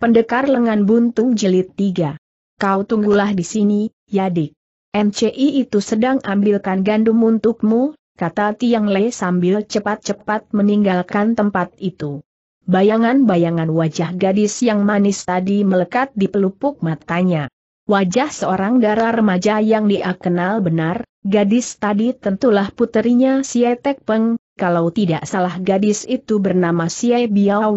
Pendekar lengan buntung jelit tiga. Kau tunggulah di sini, Yadik. MCI itu sedang ambilkan gandum untukmu, kata Tiang Le sambil cepat-cepat meninggalkan tempat itu. Bayangan-bayangan wajah gadis yang manis tadi melekat di pelupuk matanya. Wajah seorang darah remaja yang dia kenal benar, gadis tadi tentulah puterinya Sietek Peng, kalau tidak salah gadis itu bernama Xie Biao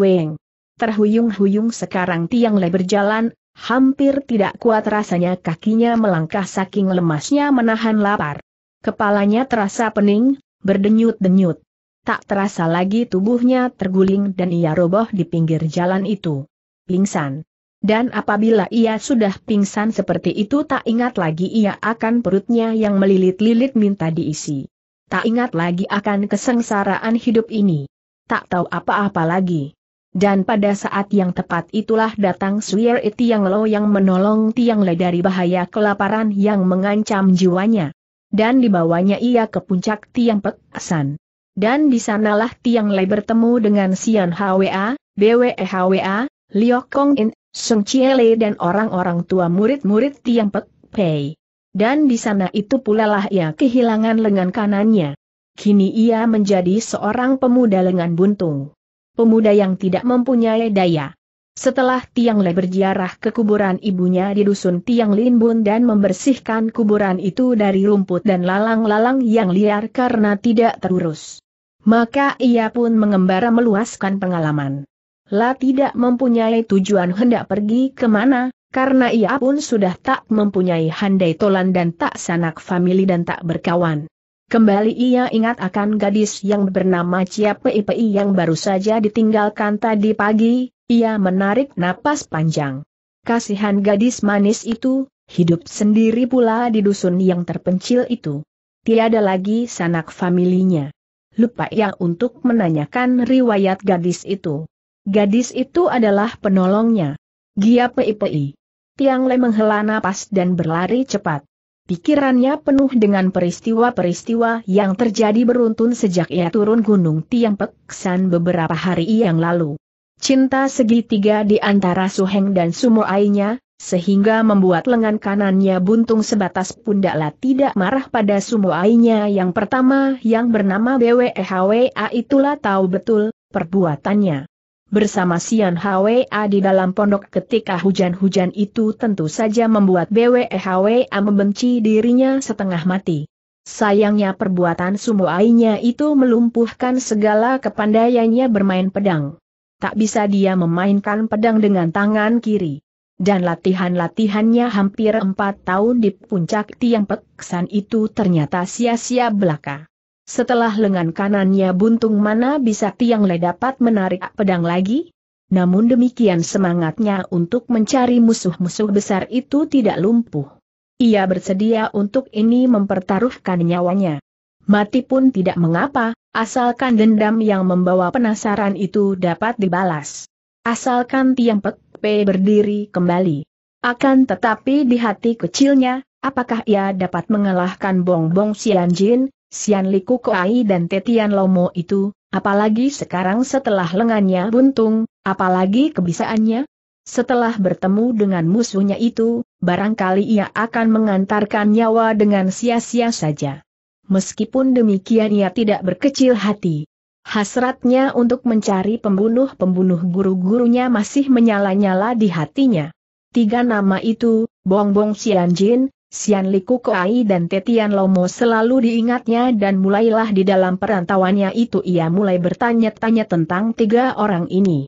terhuyung-huyung sekarang Tiang Le berjalan, hampir tidak kuat rasanya kakinya melangkah saking lemasnya menahan lapar. Kepalanya terasa pening, berdenyut-denyut. Tak terasa lagi tubuhnya terguling dan ia roboh di pinggir jalan itu. Pingsan. Dan apabila ia sudah pingsan seperti itu tak ingat lagi ia akan perutnya yang melilit-lilit minta diisi. Tak ingat lagi akan kesengsaraan hidup ini. Tak tahu apa-apa lagi dan pada saat yang tepat itulah datang Suir Tiang Lo yang menolong Tiang Le dari bahaya kelaparan yang mengancam jiwanya. Dan dibawanya ia ke puncak Tiang Pek San. Dan di sanalah Tiang Le bertemu dengan Sian Hwa, Bwe Hwa, Liok Kong In, Sung Chie Le dan orang-orang tua murid-murid Tiang Pek Pei. Dan di sana itu pula lah ia kehilangan lengan kanannya. Kini ia menjadi seorang pemuda lengan buntung pemuda yang tidak mempunyai daya. Setelah Tiang Le berziarah ke kuburan ibunya di dusun Tiang Linbun dan membersihkan kuburan itu dari rumput dan lalang-lalang yang liar karena tidak terurus. Maka ia pun mengembara meluaskan pengalaman. La tidak mempunyai tujuan hendak pergi kemana, karena ia pun sudah tak mempunyai handai tolan dan tak sanak famili dan tak berkawan. Kembali ia ingat akan gadis yang bernama Cia Pei yang baru saja ditinggalkan tadi pagi, ia menarik napas panjang. Kasihan gadis manis itu, hidup sendiri pula di dusun yang terpencil itu. Tiada lagi sanak familinya. Lupa ia untuk menanyakan riwayat gadis itu. Gadis itu adalah penolongnya. Gia Pei Pei. Tiang Le menghela napas dan berlari cepat. Pikirannya penuh dengan peristiwa-peristiwa yang terjadi beruntun sejak ia turun Gunung Tiang Peksan beberapa hari yang lalu. Cinta segitiga di antara Suheng dan Sumo Ainya, sehingga membuat lengan kanannya buntung sebatas pundaklah tidak marah pada Sumo Ainya yang pertama yang bernama BWEHWA itulah tahu betul perbuatannya bersama Sian Hwa di dalam pondok ketika hujan-hujan itu tentu saja membuat Bwe Hwa membenci dirinya setengah mati. Sayangnya perbuatan sumuainya itu melumpuhkan segala kepandaiannya bermain pedang. Tak bisa dia memainkan pedang dengan tangan kiri. Dan latihan-latihannya hampir empat tahun di puncak tiang peksan itu ternyata sia-sia belaka. Setelah lengan kanannya buntung mana bisa Tiang Le dapat menarik pedang lagi? Namun demikian semangatnya untuk mencari musuh-musuh besar itu tidak lumpuh. Ia bersedia untuk ini mempertaruhkan nyawanya. Mati pun tidak mengapa, asalkan dendam yang membawa penasaran itu dapat dibalas. Asalkan Tiang Pek Pe berdiri kembali. Akan tetapi di hati kecilnya, apakah ia dapat mengalahkan Bong Bong Jin? Sian Liku Koai dan Tetian Lomo itu, apalagi sekarang setelah lengannya buntung, apalagi kebisaannya? Setelah bertemu dengan musuhnya itu, barangkali ia akan mengantarkan nyawa dengan sia-sia saja. Meskipun demikian ia tidak berkecil hati. Hasratnya untuk mencari pembunuh-pembunuh guru-gurunya masih menyala-nyala di hatinya. Tiga nama itu, Bongbong Xianjin, Sian Liku Koai dan Tetian Lomo selalu diingatnya dan mulailah di dalam perantauannya itu ia mulai bertanya-tanya tentang tiga orang ini.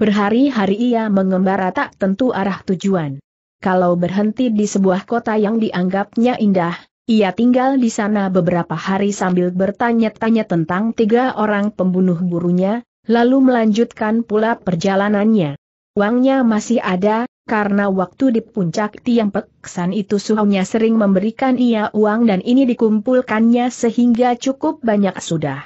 Berhari-hari ia mengembara tak tentu arah tujuan. Kalau berhenti di sebuah kota yang dianggapnya indah, ia tinggal di sana beberapa hari sambil bertanya-tanya tentang tiga orang pembunuh gurunya, lalu melanjutkan pula perjalanannya. Uangnya masih ada, karena waktu di puncak tiang peksan itu suhunya sering memberikan ia uang dan ini dikumpulkannya sehingga cukup banyak sudah.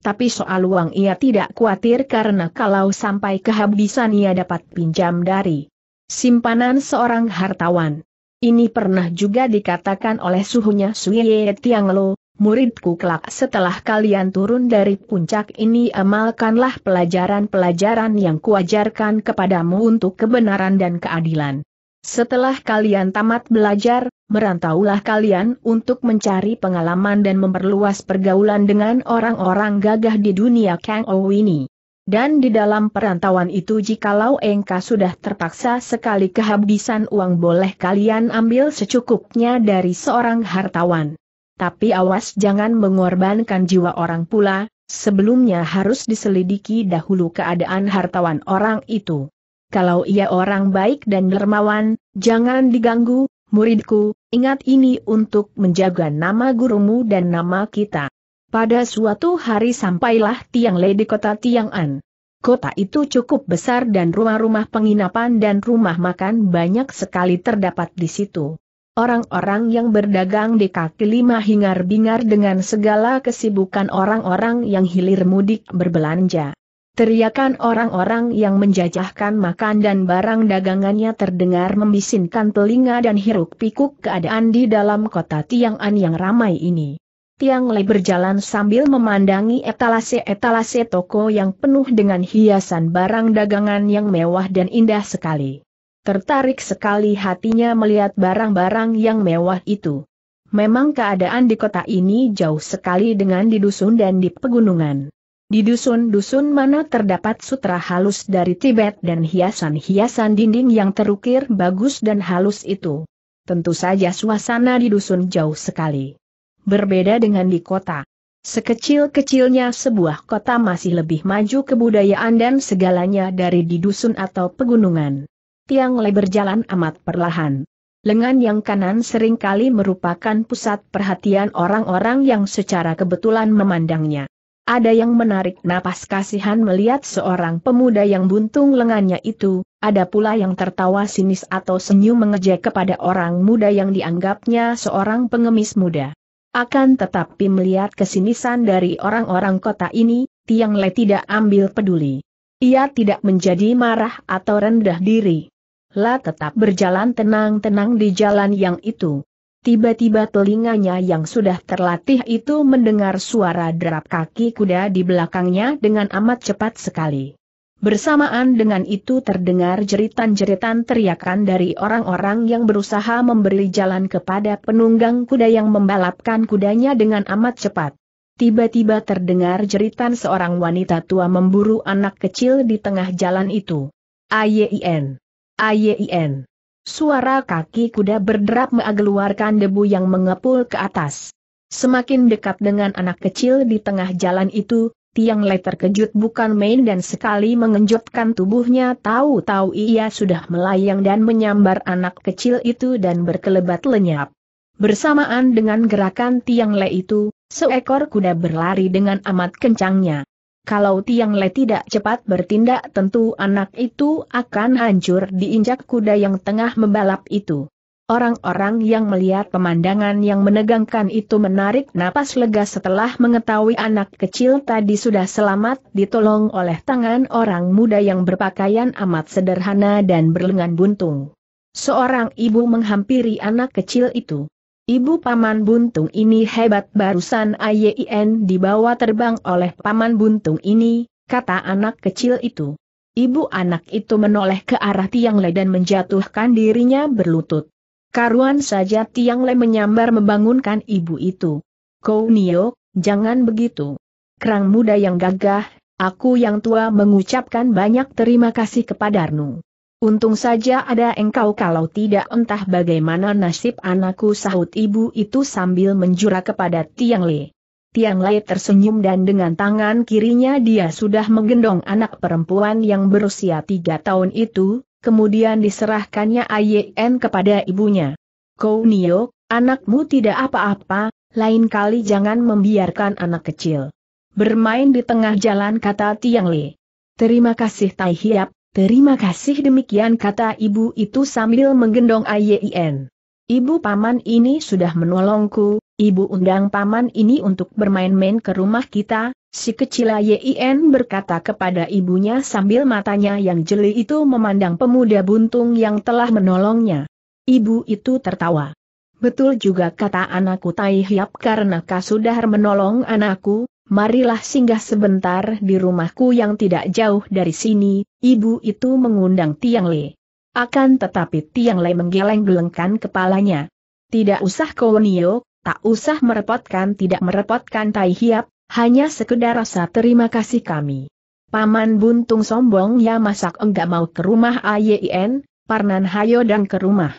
Tapi soal uang ia tidak khawatir karena kalau sampai kehabisan ia dapat pinjam dari simpanan seorang hartawan. Ini pernah juga dikatakan oleh suhunya Suye Tianglo, muridku kelak setelah kalian turun dari puncak ini amalkanlah pelajaran-pelajaran yang kuajarkan kepadamu untuk kebenaran dan keadilan. Setelah kalian tamat belajar, merantaulah kalian untuk mencari pengalaman dan memperluas pergaulan dengan orang-orang gagah di dunia Kang Ou ini. Dan di dalam perantauan itu jikalau engkau sudah terpaksa sekali kehabisan uang boleh kalian ambil secukupnya dari seorang hartawan tapi awas jangan mengorbankan jiwa orang pula, sebelumnya harus diselidiki dahulu keadaan hartawan orang itu. Kalau ia orang baik dan dermawan, jangan diganggu, muridku, ingat ini untuk menjaga nama gurumu dan nama kita. Pada suatu hari sampailah Tiang Le di kota Tiang'an. Kota itu cukup besar dan rumah-rumah penginapan dan rumah makan banyak sekali terdapat di situ. Orang-orang yang berdagang di kaki lima hingar-bingar dengan segala kesibukan orang-orang yang hilir mudik berbelanja. Teriakan orang-orang yang menjajahkan makan dan barang dagangannya terdengar membisinkan telinga dan hiruk-pikuk keadaan di dalam kota Tiang'an yang ramai ini. Tiang Lei berjalan sambil memandangi etalase-etalase toko yang penuh dengan hiasan barang dagangan yang mewah dan indah sekali. Tertarik sekali hatinya melihat barang-barang yang mewah itu. Memang keadaan di kota ini jauh sekali dengan di dusun dan di pegunungan. Di dusun-dusun mana terdapat sutra halus dari Tibet dan hiasan-hiasan dinding yang terukir bagus dan halus itu. Tentu saja suasana di dusun jauh sekali. Berbeda dengan di kota. Sekecil-kecilnya sebuah kota masih lebih maju kebudayaan dan segalanya dari di dusun atau pegunungan. Tiang Le berjalan amat perlahan. Lengan yang kanan seringkali merupakan pusat perhatian orang-orang yang secara kebetulan memandangnya. Ada yang menarik napas kasihan melihat seorang pemuda yang buntung lengannya itu, ada pula yang tertawa sinis atau senyum mengejek kepada orang muda yang dianggapnya seorang pengemis muda. Akan tetapi melihat kesinisan dari orang-orang kota ini, Tiang Le tidak ambil peduli. Ia tidak menjadi marah atau rendah diri. La tetap berjalan tenang-tenang di jalan yang itu. Tiba-tiba telinganya yang sudah terlatih itu mendengar suara derap kaki kuda di belakangnya dengan amat cepat sekali. Bersamaan dengan itu terdengar jeritan-jeritan teriakan dari orang-orang yang berusaha memberi jalan kepada penunggang kuda yang membalapkan kudanya dengan amat cepat. Tiba-tiba terdengar jeritan seorang wanita tua memburu anak kecil di tengah jalan itu. Ayin. Ayin. Suara kaki kuda berderap mengeluarkan debu yang mengepul ke atas. Semakin dekat dengan anak kecil di tengah jalan itu, Tiang Le terkejut bukan main dan sekali mengenjotkan tubuhnya tahu-tahu ia sudah melayang dan menyambar anak kecil itu dan berkelebat lenyap. Bersamaan dengan gerakan Tiang Le itu, seekor kuda berlari dengan amat kencangnya. Kalau Tiang Le tidak cepat bertindak tentu anak itu akan hancur diinjak kuda yang tengah membalap itu. Orang-orang yang melihat pemandangan yang menegangkan itu menarik napas lega setelah mengetahui anak kecil tadi sudah selamat ditolong oleh tangan orang muda yang berpakaian amat sederhana dan berlengan buntung. Seorang ibu menghampiri anak kecil itu. Ibu Paman Buntung ini hebat barusan Ayin dibawa terbang oleh Paman Buntung ini, kata anak kecil itu. Ibu anak itu menoleh ke arah Tiang Le dan menjatuhkan dirinya berlutut. Karuan saja Tiang Le menyambar membangunkan ibu itu. Kau Nio, jangan begitu. Kerang muda yang gagah, aku yang tua mengucapkan banyak terima kasih kepada Arnung. Untung saja ada engkau kalau tidak entah bagaimana nasib anakku sahut ibu itu sambil menjura kepada Tiang Le. Tiang Le tersenyum dan dengan tangan kirinya dia sudah menggendong anak perempuan yang berusia tiga tahun itu, kemudian diserahkannya Ayen kepada ibunya. Kau Nio, anakmu tidak apa-apa, lain kali jangan membiarkan anak kecil. Bermain di tengah jalan kata Tiang Le. Terima kasih Tai Hiap, Terima kasih demikian kata ibu itu sambil menggendong Ayin. Ibu paman ini sudah menolongku, ibu undang paman ini untuk bermain-main ke rumah kita, si kecil Ayin berkata kepada ibunya sambil matanya yang jeli itu memandang pemuda buntung yang telah menolongnya. Ibu itu tertawa. Betul juga kata anakku Tai Hiap karena kau sudah menolong anakku, marilah singgah sebentar di rumahku yang tidak jauh dari sini, ibu itu mengundang Tiang Le. Akan tetapi Tiang Le menggeleng-gelengkan kepalanya. Tidak usah Nio, tak usah merepotkan tidak merepotkan Tai Hiap, hanya sekedar rasa terima kasih kami. Paman buntung sombong ya masak enggak mau ke rumah Ayen, Parnan Hayo dan ke rumah.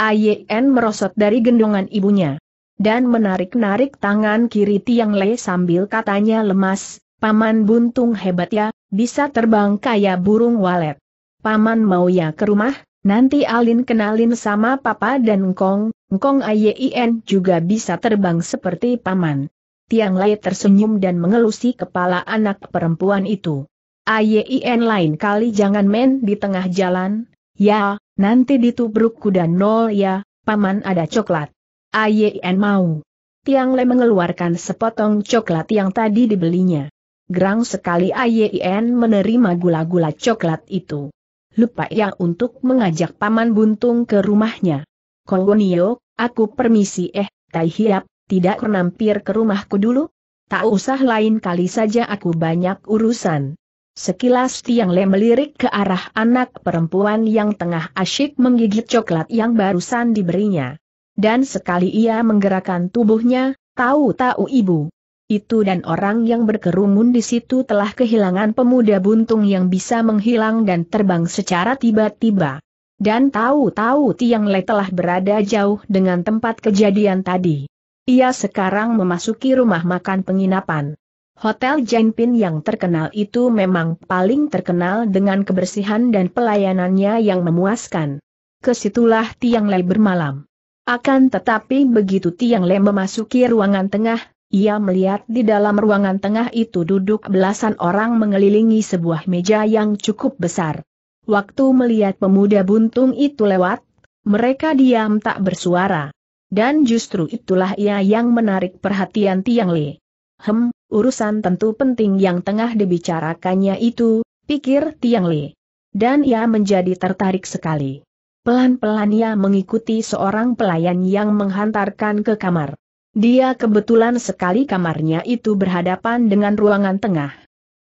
Ayen merosot dari gendongan ibunya dan menarik-narik tangan kiri Tiang Le sambil katanya lemas, Paman Buntung hebat ya, bisa terbang kayak burung walet. Paman mau ya ke rumah, nanti Alin kenalin sama Papa dan Ngkong, Ngkong Ayin juga bisa terbang seperti Paman. Tiang Le tersenyum dan mengelusi kepala anak perempuan itu. Ayin lain kali jangan main di tengah jalan, ya, nanti ditubruk kuda nol ya, Paman ada coklat. Ayen mau. Tiang Le mengeluarkan sepotong coklat yang tadi dibelinya. Gerang sekali Ayen menerima gula-gula coklat itu. Lupa ya untuk mengajak Paman Buntung ke rumahnya. Kolonio, aku permisi eh, Tai Hiap, tidak kenampir ke rumahku dulu? Tak usah lain kali saja aku banyak urusan. Sekilas Tiang Le melirik ke arah anak perempuan yang tengah asyik menggigit coklat yang barusan diberinya. Dan sekali ia menggerakkan tubuhnya, tahu-tahu ibu. Itu dan orang yang berkerumun di situ telah kehilangan pemuda buntung yang bisa menghilang dan terbang secara tiba-tiba. Dan tahu-tahu Tiang Le telah berada jauh dengan tempat kejadian tadi. Ia sekarang memasuki rumah makan penginapan. Hotel Jainpin yang terkenal itu memang paling terkenal dengan kebersihan dan pelayanannya yang memuaskan. Kesitulah Tiang Le bermalam. Akan tetapi begitu Tiang Le memasuki ruangan tengah, ia melihat di dalam ruangan tengah itu duduk belasan orang mengelilingi sebuah meja yang cukup besar. Waktu melihat pemuda buntung itu lewat, mereka diam tak bersuara. Dan justru itulah ia yang menarik perhatian Tiang Le. Hem, urusan tentu penting yang tengah dibicarakannya itu, pikir Tiang Le, Dan ia menjadi tertarik sekali. Pelan-pelan ia mengikuti seorang pelayan yang menghantarkan ke kamar. Dia kebetulan sekali kamarnya itu berhadapan dengan ruangan tengah.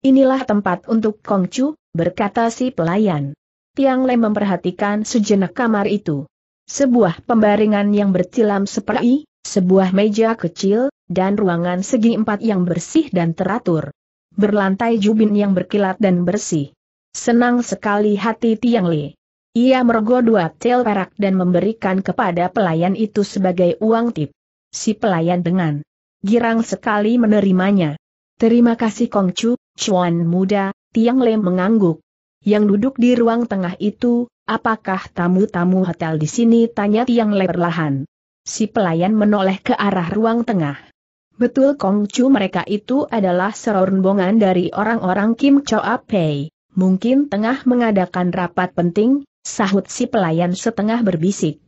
Inilah tempat untuk Kongcu, berkata si pelayan. Tiang Le memperhatikan sejenak kamar itu. Sebuah pembaringan yang bercilam seperti, sebuah meja kecil, dan ruangan segi empat yang bersih dan teratur. Berlantai jubin yang berkilat dan bersih. Senang sekali hati Tiang Le. Ia merogoh dua tel perak dan memberikan kepada pelayan itu sebagai uang tip. Si pelayan dengan girang sekali menerimanya. Terima kasih Kongcu, Chuan muda, Tiang Lem mengangguk. Yang duduk di ruang tengah itu, apakah tamu-tamu hotel di sini? Tanya Tiang Lem perlahan. Si pelayan menoleh ke arah ruang tengah. Betul Kongcu mereka itu adalah serorombongan dari orang-orang Kim Choa Pei. Mungkin tengah mengadakan rapat penting, Sahut si pelayan setengah berbisik.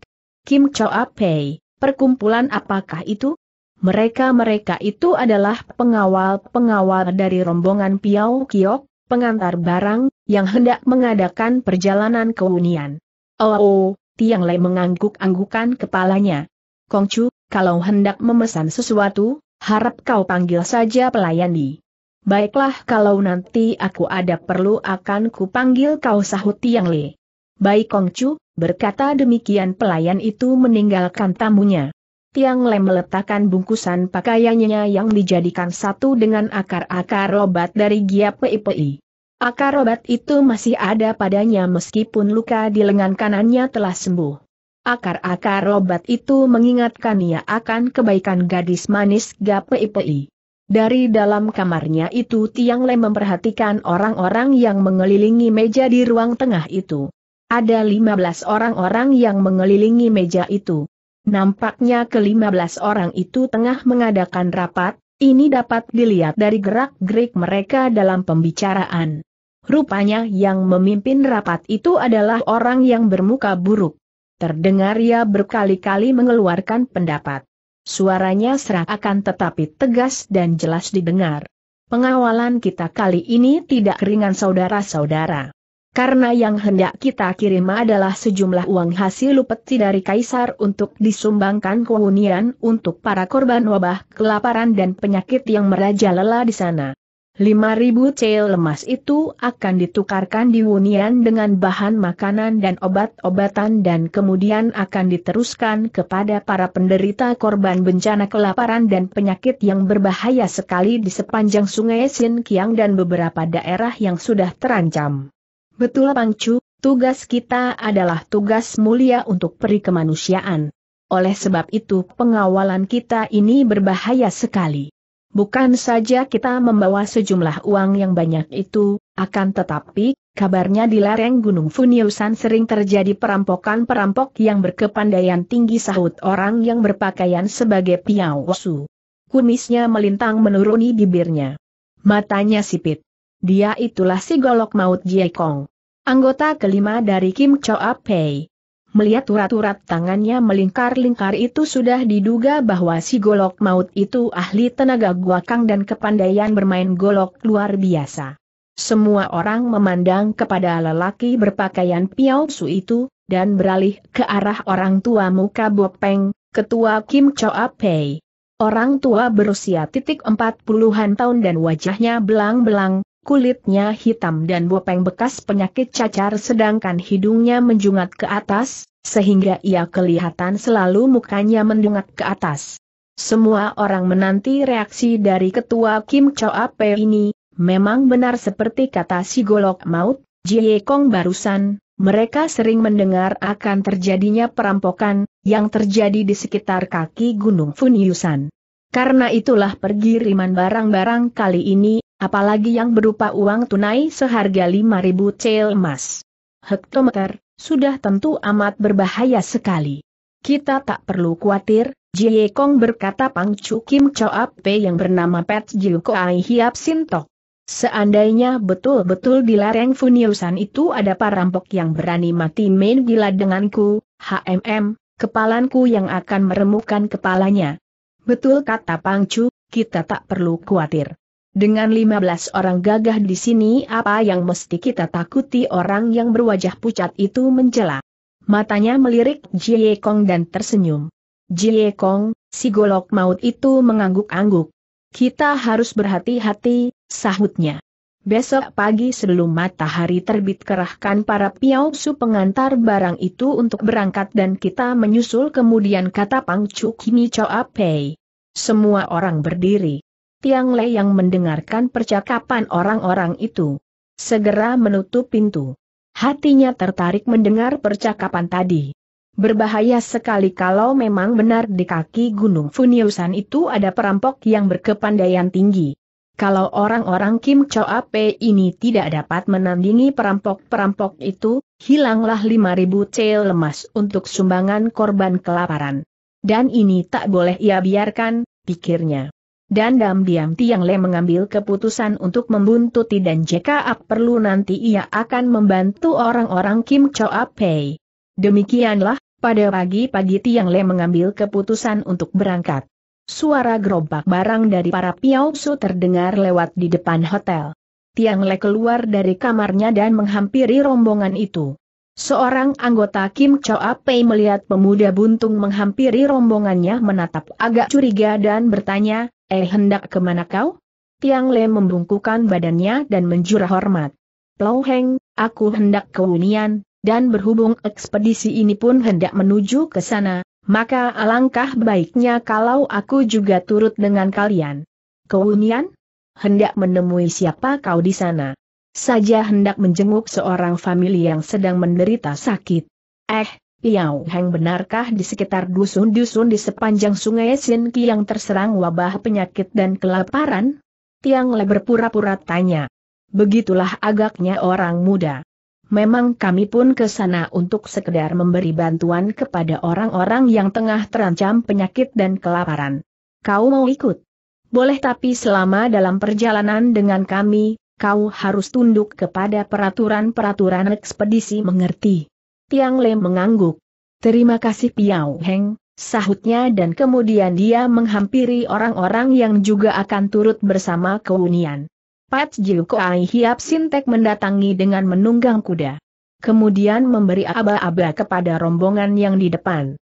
Kim Choa Pei, perkumpulan apakah itu? Mereka-mereka itu adalah pengawal-pengawal dari rombongan Piao Kiok, pengantar barang, yang hendak mengadakan perjalanan ke Unian. Oh, oh Tiang Lei mengangguk-anggukan kepalanya. Kongcu, kalau hendak memesan sesuatu, harap kau panggil saja pelayan di. Baiklah kalau nanti aku ada perlu akan kupanggil kau sahut Tiang Lei. Baik Kongcu, berkata demikian pelayan itu meninggalkan tamunya. Tiang Lem meletakkan bungkusan pakaiannya yang dijadikan satu dengan akar-akar obat dari Gia Pei Akar obat itu masih ada padanya meskipun luka di lengan kanannya telah sembuh. Akar-akar obat itu mengingatkan ia akan kebaikan gadis manis Gia Pei Dari dalam kamarnya itu Tiang Lem memperhatikan orang-orang yang mengelilingi meja di ruang tengah itu. Ada 15 orang-orang yang mengelilingi meja itu. Nampaknya ke-15 orang itu tengah mengadakan rapat, ini dapat dilihat dari gerak-gerik mereka dalam pembicaraan. Rupanya yang memimpin rapat itu adalah orang yang bermuka buruk. Terdengar ia berkali-kali mengeluarkan pendapat. Suaranya serak-akan tetapi tegas dan jelas didengar. Pengawalan kita kali ini tidak ringan saudara-saudara. Karena yang hendak kita kirim adalah sejumlah uang hasil lupeti dari Kaisar untuk disumbangkan keunian untuk para korban wabah, kelaparan dan penyakit yang merajalela di sana. 5.000 cel lemas itu akan ditukarkan di Hunian dengan bahan makanan dan obat-obatan dan kemudian akan diteruskan kepada para penderita korban bencana kelaparan dan penyakit yang berbahaya sekali di sepanjang sungai Kiang dan beberapa daerah yang sudah terancam. Betul Pangcu, tugas kita adalah tugas mulia untuk peri kemanusiaan. Oleh sebab itu pengawalan kita ini berbahaya sekali. Bukan saja kita membawa sejumlah uang yang banyak itu, akan tetapi, kabarnya di lereng Gunung Funiusan sering terjadi perampokan-perampok yang berkepandaian tinggi sahut orang yang berpakaian sebagai piawosu. Kumisnya melintang menuruni bibirnya. Matanya sipit. Dia itulah si golok maut Jie Kong. Anggota kelima dari Kim Choa Pei. Melihat urat-urat tangannya melingkar-lingkar itu sudah diduga bahwa si golok maut itu ahli tenaga guakang dan kepandaian bermain golok luar biasa. Semua orang memandang kepada lelaki berpakaian Piao Su itu, dan beralih ke arah orang tua muka Bopeng, ketua Kim Choa Pei. Orang tua berusia titik empat puluhan tahun dan wajahnya belang-belang, kulitnya hitam dan bopeng bekas penyakit cacar sedangkan hidungnya menjungat ke atas, sehingga ia kelihatan selalu mukanya mendungat ke atas. Semua orang menanti reaksi dari ketua Kim Choa Ape ini, memang benar seperti kata si golok maut, Jie Kong barusan, mereka sering mendengar akan terjadinya perampokan, yang terjadi di sekitar kaki Gunung Funyusan. Karena itulah pergiriman barang-barang kali ini, apalagi yang berupa uang tunai seharga 5.000 cel emas. Hektometer, sudah tentu amat berbahaya sekali. Kita tak perlu khawatir, Jie Kong berkata Pang Chu Kim Choap P yang bernama Pet Jiu Koai Hiap Sintok. Seandainya betul-betul di lereng Funiusan itu ada perampok yang berani mati main gila denganku, HMM, kepalanku yang akan meremukan kepalanya. Betul kata Pangcu, kita tak perlu khawatir. Dengan 15 orang gagah di sini apa yang mesti kita takuti orang yang berwajah pucat itu menjela. Matanya melirik Jie Kong dan tersenyum. Jie Kong, si golok maut itu mengangguk-angguk. Kita harus berhati-hati, sahutnya. Besok pagi sebelum matahari terbit kerahkan para piausu pengantar barang itu untuk berangkat dan kita menyusul kemudian kata Pang Chu Kimi Choa Pei. Semua orang berdiri. Tiang Le yang mendengarkan percakapan orang-orang itu. Segera menutup pintu. Hatinya tertarik mendengar percakapan tadi. Berbahaya sekali kalau memang benar di kaki Gunung Funiusan itu ada perampok yang berkepandaian tinggi. Kalau orang-orang Kim Choa Ap ini tidak dapat menandingi perampok-perampok itu, hilanglah 5.000 cel lemas untuk sumbangan korban kelaparan. Dan ini tak boleh ia biarkan, pikirnya. Dan dam diam Tiang Le mengambil keputusan untuk membuntuti dan jika perlu nanti ia akan membantu orang-orang Kim Choa Pei. Demikianlah, pada pagi-pagi Tiang Le mengambil keputusan untuk berangkat. Suara gerobak barang dari para Su terdengar lewat di depan hotel. Tiang Le keluar dari kamarnya dan menghampiri rombongan itu. Seorang anggota Kim Cho Apei melihat pemuda buntung menghampiri rombongannya menatap agak curiga dan bertanya, eh hendak kemana kau? Tiang Le membungkukan badannya dan menjurah hormat. Plau Heng, aku hendak ke Unian, dan berhubung ekspedisi ini pun hendak menuju ke sana, maka alangkah baiknya kalau aku juga turut dengan kalian. Ke Unian? Hendak menemui siapa kau di sana? saja hendak menjenguk seorang famili yang sedang menderita sakit. Eh, Piao Heng benarkah di sekitar dusun-dusun di sepanjang sungai Sinki yang terserang wabah penyakit dan kelaparan? Tiang Le berpura-pura tanya. Begitulah agaknya orang muda. Memang kami pun ke sana untuk sekedar memberi bantuan kepada orang-orang yang tengah terancam penyakit dan kelaparan. Kau mau ikut? Boleh tapi selama dalam perjalanan dengan kami, kau harus tunduk kepada peraturan-peraturan ekspedisi mengerti. Tiang Le mengangguk. Terima kasih Piao Heng, sahutnya dan kemudian dia menghampiri orang-orang yang juga akan turut bersama keunian. Pat Jiu Koai Hiap Sintek mendatangi dengan menunggang kuda. Kemudian memberi aba-aba kepada rombongan yang di depan.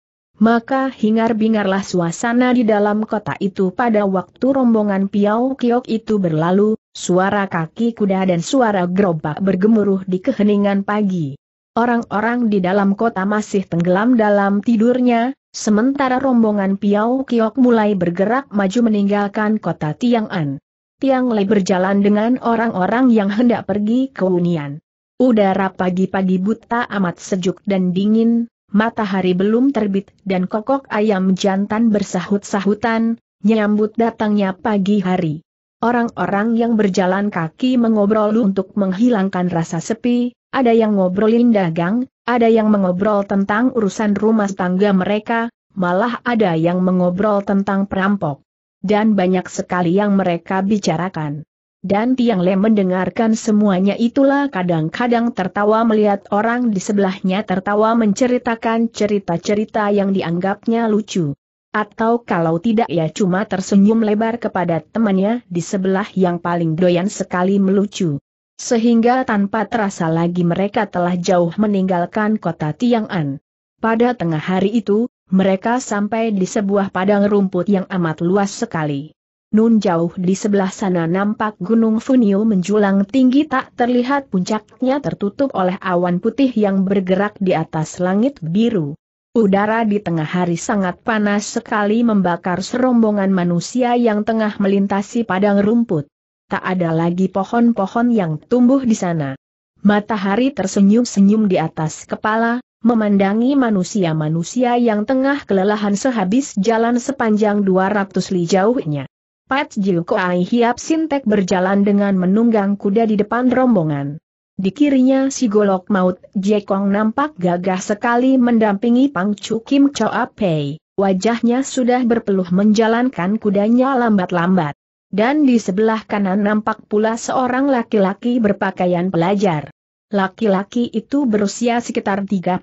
Maka hingar-bingarlah suasana di dalam kota itu pada waktu rombongan Piao Kiok itu berlalu, Suara kaki kuda dan suara gerobak bergemuruh di keheningan pagi. Orang-orang di dalam kota masih tenggelam dalam tidurnya, sementara rombongan Piau Kiok mulai bergerak maju meninggalkan kota Tiang'an. Tiang Lei berjalan dengan orang-orang yang hendak pergi ke Unian. Udara pagi-pagi buta amat sejuk dan dingin, matahari belum terbit dan kokok ayam jantan bersahut-sahutan, nyambut datangnya pagi hari. Orang-orang yang berjalan kaki mengobrol untuk menghilangkan rasa sepi, ada yang ngobrolin dagang, ada yang mengobrol tentang urusan rumah tangga mereka, malah ada yang mengobrol tentang perampok. Dan banyak sekali yang mereka bicarakan. Dan Tiang Le mendengarkan semuanya itulah kadang-kadang tertawa melihat orang di sebelahnya tertawa menceritakan cerita-cerita yang dianggapnya lucu. Atau kalau tidak ya cuma tersenyum lebar kepada temannya di sebelah yang paling doyan sekali melucu. Sehingga tanpa terasa lagi mereka telah jauh meninggalkan kota Tiang'an. Pada tengah hari itu, mereka sampai di sebuah padang rumput yang amat luas sekali. Nun jauh di sebelah sana nampak gunung Funio menjulang tinggi tak terlihat puncaknya tertutup oleh awan putih yang bergerak di atas langit biru. Udara di tengah hari sangat panas sekali membakar serombongan manusia yang tengah melintasi padang rumput. Tak ada lagi pohon-pohon yang tumbuh di sana. Matahari tersenyum-senyum di atas kepala, memandangi manusia-manusia yang tengah kelelahan sehabis jalan sepanjang 200 li jauhnya. Pat Jiu Koai Hiap Sintek berjalan dengan menunggang kuda di depan rombongan. Di kirinya si golok maut Jekong nampak gagah sekali mendampingi Pang Chu Kim Choa Pei. Wajahnya sudah berpeluh menjalankan kudanya lambat-lambat. Dan di sebelah kanan nampak pula seorang laki-laki berpakaian pelajar. Laki-laki itu berusia sekitar 30.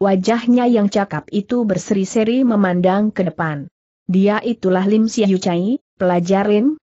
Wajahnya yang cakap itu berseri-seri memandang ke depan. Dia itulah Lim Siu Chai, pelajar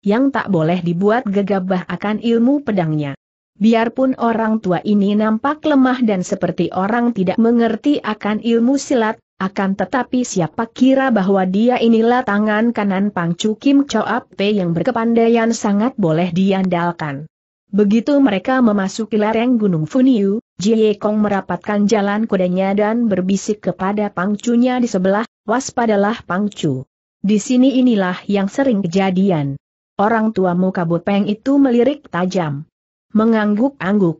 yang tak boleh dibuat gegabah akan ilmu pedangnya. Biarpun orang tua ini nampak lemah dan seperti orang tidak mengerti akan ilmu silat, akan tetapi siapa kira bahwa dia inilah tangan kanan Pangcu Kim Choap P yang berkepandaian sangat boleh diandalkan. Begitu mereka memasuki lereng Gunung Funiu, Jie Kong merapatkan jalan kudanya dan berbisik kepada Pangcunya di sebelah, waspadalah Pangcu. Di sini inilah yang sering kejadian. Orang tuamu kabut peng itu melirik tajam mengangguk-angguk.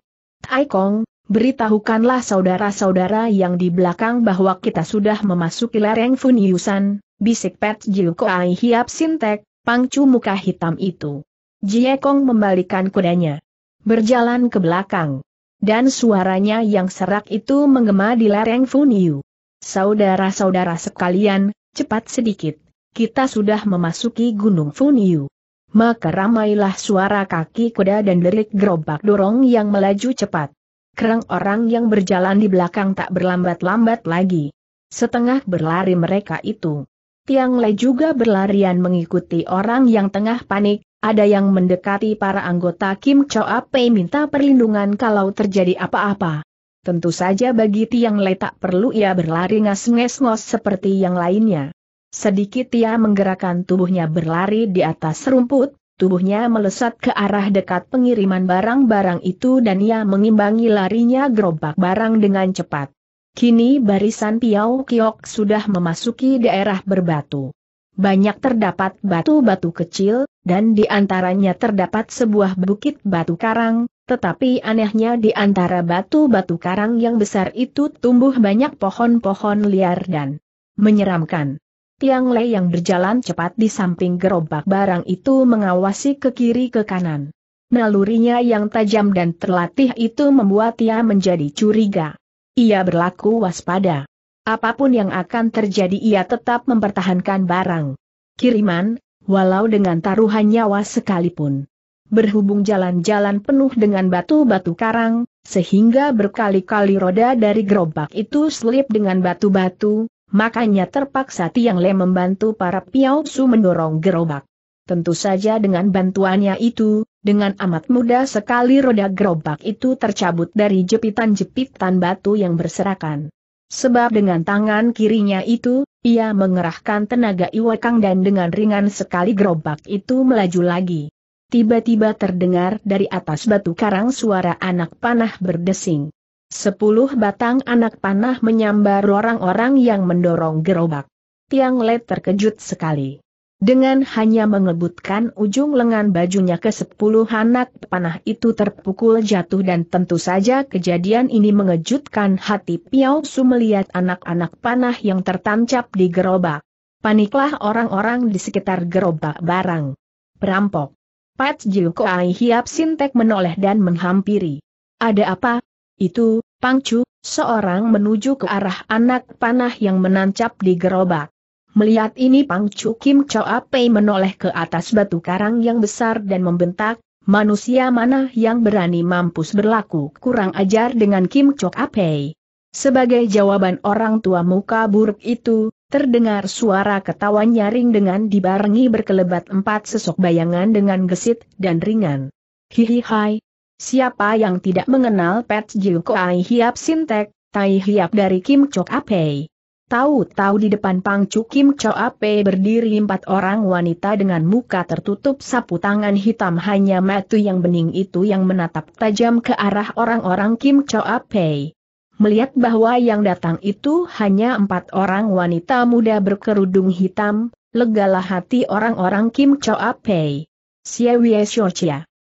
Aikong, beritahukanlah saudara-saudara yang di belakang bahwa kita sudah memasuki lereng Funiusan, bisik Pet Jiu Koai Hiap Sintek, pangcu muka hitam itu. Jie Kong membalikan kudanya. Berjalan ke belakang. Dan suaranya yang serak itu menggema di lereng Funiu. Saudara-saudara sekalian, cepat sedikit. Kita sudah memasuki Gunung Funiu maka ramailah suara kaki kuda dan derik gerobak dorong yang melaju cepat. Kerang orang yang berjalan di belakang tak berlambat-lambat lagi. Setengah berlari mereka itu. Tiang Le juga berlarian mengikuti orang yang tengah panik, ada yang mendekati para anggota Kim Choa Pei minta perlindungan kalau terjadi apa-apa. Tentu saja bagi Tiang Le tak perlu ia berlari ngas-ngos seperti yang lainnya. Sedikit ia menggerakkan tubuhnya berlari di atas rumput, tubuhnya melesat ke arah dekat pengiriman barang-barang itu dan ia mengimbangi larinya gerobak barang dengan cepat. Kini barisan Piau Kiok sudah memasuki daerah berbatu. Banyak terdapat batu-batu kecil, dan di antaranya terdapat sebuah bukit batu karang, tetapi anehnya di antara batu-batu karang yang besar itu tumbuh banyak pohon-pohon liar dan menyeramkan. Tiang Lei yang berjalan cepat di samping gerobak barang itu mengawasi ke kiri ke kanan. Nalurinya yang tajam dan terlatih itu membuat ia menjadi curiga. Ia berlaku waspada. Apapun yang akan terjadi ia tetap mempertahankan barang. Kiriman, walau dengan taruhan nyawa sekalipun. Berhubung jalan-jalan penuh dengan batu-batu karang, sehingga berkali-kali roda dari gerobak itu selip dengan batu-batu, Makanya terpaksa Tiang Le membantu para Piao Su mendorong gerobak. Tentu saja dengan bantuannya itu, dengan amat mudah sekali roda gerobak itu tercabut dari jepitan-jepitan batu yang berserakan. Sebab dengan tangan kirinya itu, ia mengerahkan tenaga Iwakang dan dengan ringan sekali gerobak itu melaju lagi. Tiba-tiba terdengar dari atas batu karang suara anak panah berdesing. Sepuluh batang anak panah menyambar orang-orang yang mendorong gerobak. Tiang Le terkejut sekali. Dengan hanya mengebutkan ujung lengan bajunya ke sepuluh anak panah itu terpukul jatuh dan tentu saja kejadian ini mengejutkan hati Piao Su melihat anak-anak panah yang tertancap di gerobak. Paniklah orang-orang di sekitar gerobak barang. Perampok. Pat Jiu Koai Hiap Sintek menoleh dan menghampiri. Ada apa, itu, Pangcu, seorang menuju ke arah anak panah yang menancap di gerobak. Melihat ini Pangcu Kim Choa Pei menoleh ke atas batu karang yang besar dan membentak, manusia mana yang berani mampus berlaku kurang ajar dengan Kim Choa Pei. Sebagai jawaban orang tua muka buruk itu, Terdengar suara ketawa nyaring dengan dibarengi berkelebat empat sesok bayangan dengan gesit dan ringan. Hihi hai, Siapa yang tidak mengenal Pet Jiu Koai Hiap Sintek, Tai Hiap dari Kim Chok Apei? Tahu-tahu di depan pangcu Kim Chok Apei berdiri empat orang wanita dengan muka tertutup sapu tangan hitam hanya matu yang bening itu yang menatap tajam ke arah orang-orang Kim Chok Apei. Melihat bahwa yang datang itu hanya empat orang wanita muda berkerudung hitam, legalah hati orang-orang Kim Chok Apei. Xie Wei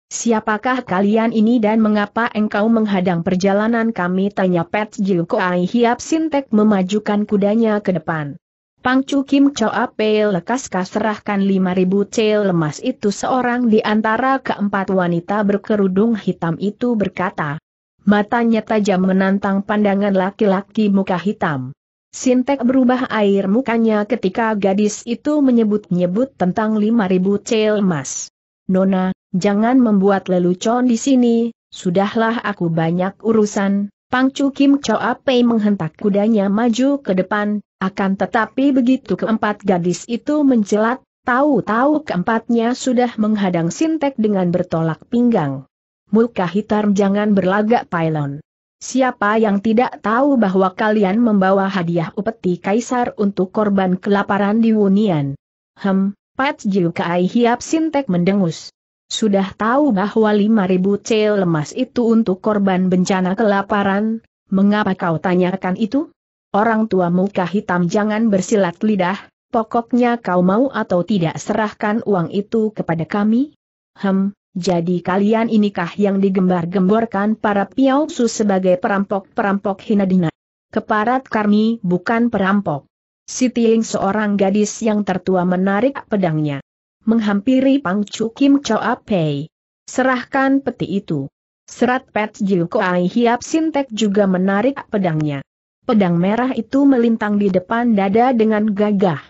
Siapakah kalian ini dan mengapa engkau menghadang perjalanan kami? Tanya Pet Jiu Koai Hiap Sintek memajukan kudanya ke depan. Pangcu Kim Choa Pei lekas serahkan 5000 cel lemas itu seorang di antara keempat wanita berkerudung hitam itu berkata. Matanya tajam menantang pandangan laki-laki muka hitam. Sintek berubah air mukanya ketika gadis itu menyebut-nyebut tentang 5000 cel emas. Nona, jangan membuat lelucon di sini, sudahlah aku banyak urusan. Pangcu Kim Choa Pei menghentak kudanya maju ke depan, akan tetapi begitu keempat gadis itu mencelat, tahu-tahu keempatnya sudah menghadang Sintek dengan bertolak pinggang. Muka hitam jangan berlagak pailon. Siapa yang tidak tahu bahwa kalian membawa hadiah upeti kaisar untuk korban kelaparan di Wunian? Hem, Pat Jiu Kai Hiap Sintek mendengus. Sudah tahu bahwa 5000 cel lemas itu untuk korban bencana kelaparan, mengapa kau tanyakan itu? Orang tua muka hitam jangan bersilat lidah, pokoknya kau mau atau tidak serahkan uang itu kepada kami? Hem, jadi kalian inikah yang digembar-gemborkan para piausu sebagai perampok-perampok hina dina? Keparat kami bukan perampok. Siti Ling seorang gadis yang tertua menarik pedangnya menghampiri Pangcu Kim Choa Pei. Serahkan peti itu. Serat Pet Jiu Koai Hiap Sintek juga menarik pedangnya. Pedang merah itu melintang di depan dada dengan gagah.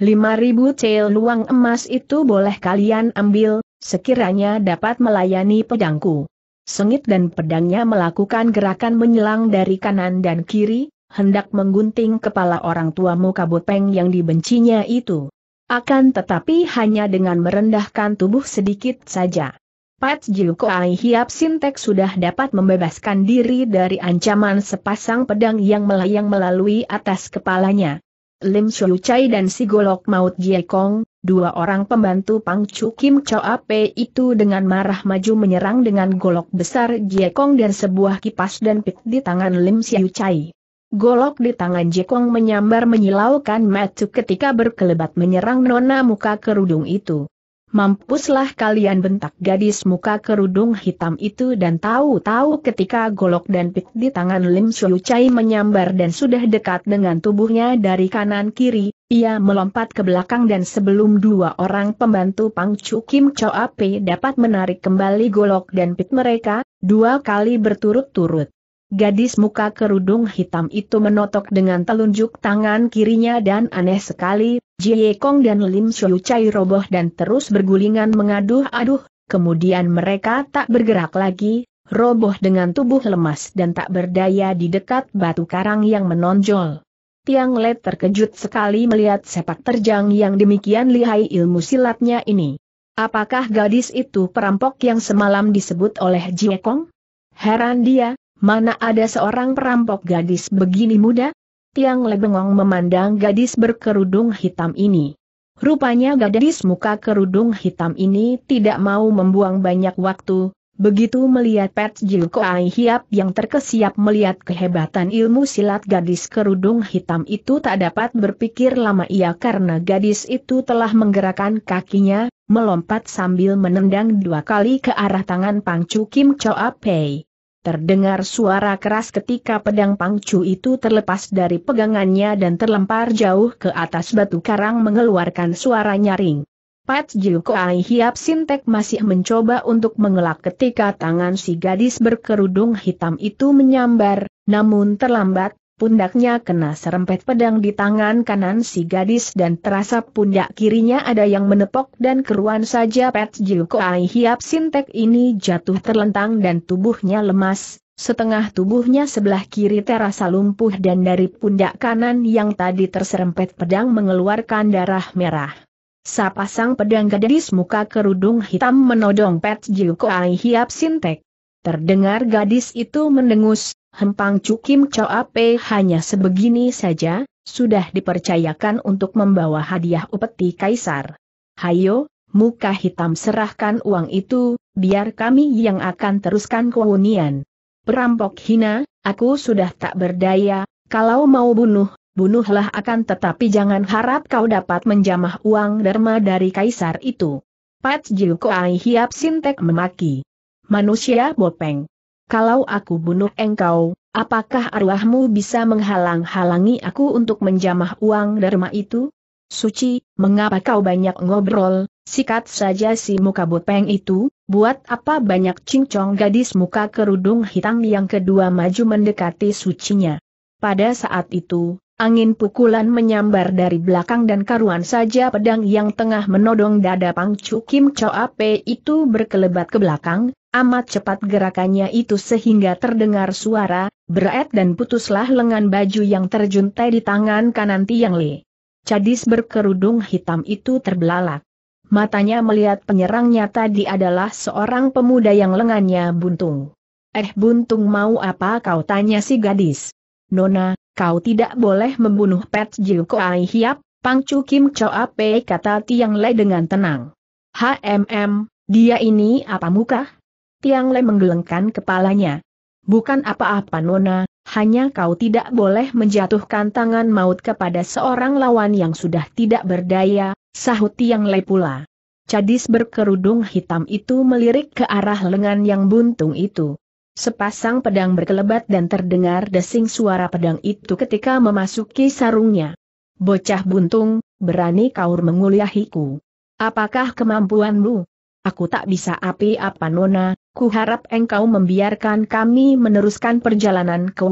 5000 cel luang emas itu boleh kalian ambil, sekiranya dapat melayani pedangku. Sengit dan pedangnya melakukan gerakan menyelang dari kanan dan kiri, hendak menggunting kepala orang tuamu kabopeng yang dibencinya itu. Akan tetapi hanya dengan merendahkan tubuh sedikit saja. Pat Jiu Koai Hiap Sintek sudah dapat membebaskan diri dari ancaman sepasang pedang yang melayang melalui atas kepalanya. Lim Shou Chai dan si Golok Maut Jie Kong, dua orang pembantu Pang Chu Kim Chow Ape itu dengan marah maju menyerang dengan golok besar Jie Kong dan sebuah kipas dan pik di tangan Lim Shou Chai. Golok di tangan Jekong menyambar menyilaukan Macu ketika berkelebat menyerang nona muka kerudung itu. Mampuslah kalian bentak gadis muka kerudung hitam itu dan tahu-tahu ketika golok dan pik di tangan Lim Shu Chai menyambar dan sudah dekat dengan tubuhnya dari kanan kiri, ia melompat ke belakang dan sebelum dua orang pembantu Pang Chu Kim Choa Pei dapat menarik kembali golok dan pik mereka, dua kali berturut-turut. Gadis muka kerudung hitam itu menotok dengan telunjuk tangan kirinya dan aneh sekali, Jie Kong dan Lim Shou Chai roboh dan terus bergulingan mengaduh-aduh, kemudian mereka tak bergerak lagi, roboh dengan tubuh lemas dan tak berdaya di dekat batu karang yang menonjol. Tiang Le terkejut sekali melihat sepak terjang yang demikian lihai ilmu silatnya ini. Apakah gadis itu perampok yang semalam disebut oleh Jie Kong? Heran dia, Mana ada seorang perampok gadis begini muda? Tiang Lebengong memandang gadis berkerudung hitam ini. Rupanya gadis muka kerudung hitam ini tidak mau membuang banyak waktu, begitu melihat Pet Jil Koai Hiap yang terkesiap melihat kehebatan ilmu silat gadis kerudung hitam itu tak dapat berpikir lama ia karena gadis itu telah menggerakkan kakinya, melompat sambil menendang dua kali ke arah tangan Pangcu Kim Choa Pei. Terdengar suara keras ketika pedang pangcu itu terlepas dari pegangannya dan terlempar jauh ke atas batu karang mengeluarkan suara nyaring. Pat Jiu Koai Hiap Sintek masih mencoba untuk mengelak ketika tangan si gadis berkerudung hitam itu menyambar, namun terlambat, pundaknya kena serempet pedang di tangan kanan si gadis dan terasa pundak kirinya ada yang menepok dan keruan saja Pet Jiu Ai Hiap Sintek ini jatuh terlentang dan tubuhnya lemas, setengah tubuhnya sebelah kiri terasa lumpuh dan dari pundak kanan yang tadi terserempet pedang mengeluarkan darah merah. Sapasang pedang gadis muka kerudung hitam menodong Pet Jiu Ai Hiap Sintek. Terdengar gadis itu mendengus, Hempang Cukim Coape hanya sebegini saja, sudah dipercayakan untuk membawa hadiah upeti kaisar. Hayo, muka hitam serahkan uang itu, biar kami yang akan teruskan keunian. Perampok hina, aku sudah tak berdaya, kalau mau bunuh, bunuhlah akan tetapi jangan harap kau dapat menjamah uang derma dari kaisar itu. Pat Koai Hiap Sintek memaki. Manusia bopeng kalau aku bunuh engkau, apakah arwahmu bisa menghalang-halangi aku untuk menjamah uang derma itu? Suci, mengapa kau banyak ngobrol, sikat saja si muka bopeng itu, buat apa banyak cincong gadis muka kerudung hitam yang kedua maju mendekati sucinya. Pada saat itu, angin pukulan menyambar dari belakang dan karuan saja pedang yang tengah menodong dada Pangcu Kim Choa Pe itu berkelebat ke belakang, Amat cepat gerakannya itu sehingga terdengar suara, beret dan putuslah lengan baju yang terjuntai di tangan kanan Tiang Li. Cadis berkerudung hitam itu terbelalak. Matanya melihat penyerangnya tadi adalah seorang pemuda yang lengannya buntung. Eh buntung mau apa kau tanya si gadis. Nona, kau tidak boleh membunuh Pet Jiu Koai Hiap, Chu Kim Choa Pei kata Tiang Le dengan tenang. HMM, dia ini apa muka? Tiang Le menggelengkan kepalanya. Bukan apa-apa Nona, hanya kau tidak boleh menjatuhkan tangan maut kepada seorang lawan yang sudah tidak berdaya, sahut Tiang Le pula. Cadis berkerudung hitam itu melirik ke arah lengan yang buntung itu. Sepasang pedang berkelebat dan terdengar desing suara pedang itu ketika memasuki sarungnya. Bocah buntung, berani kau menguliahiku. Apakah kemampuanmu? Aku tak bisa api apa Nona, kuharap engkau membiarkan kami meneruskan perjalanan ke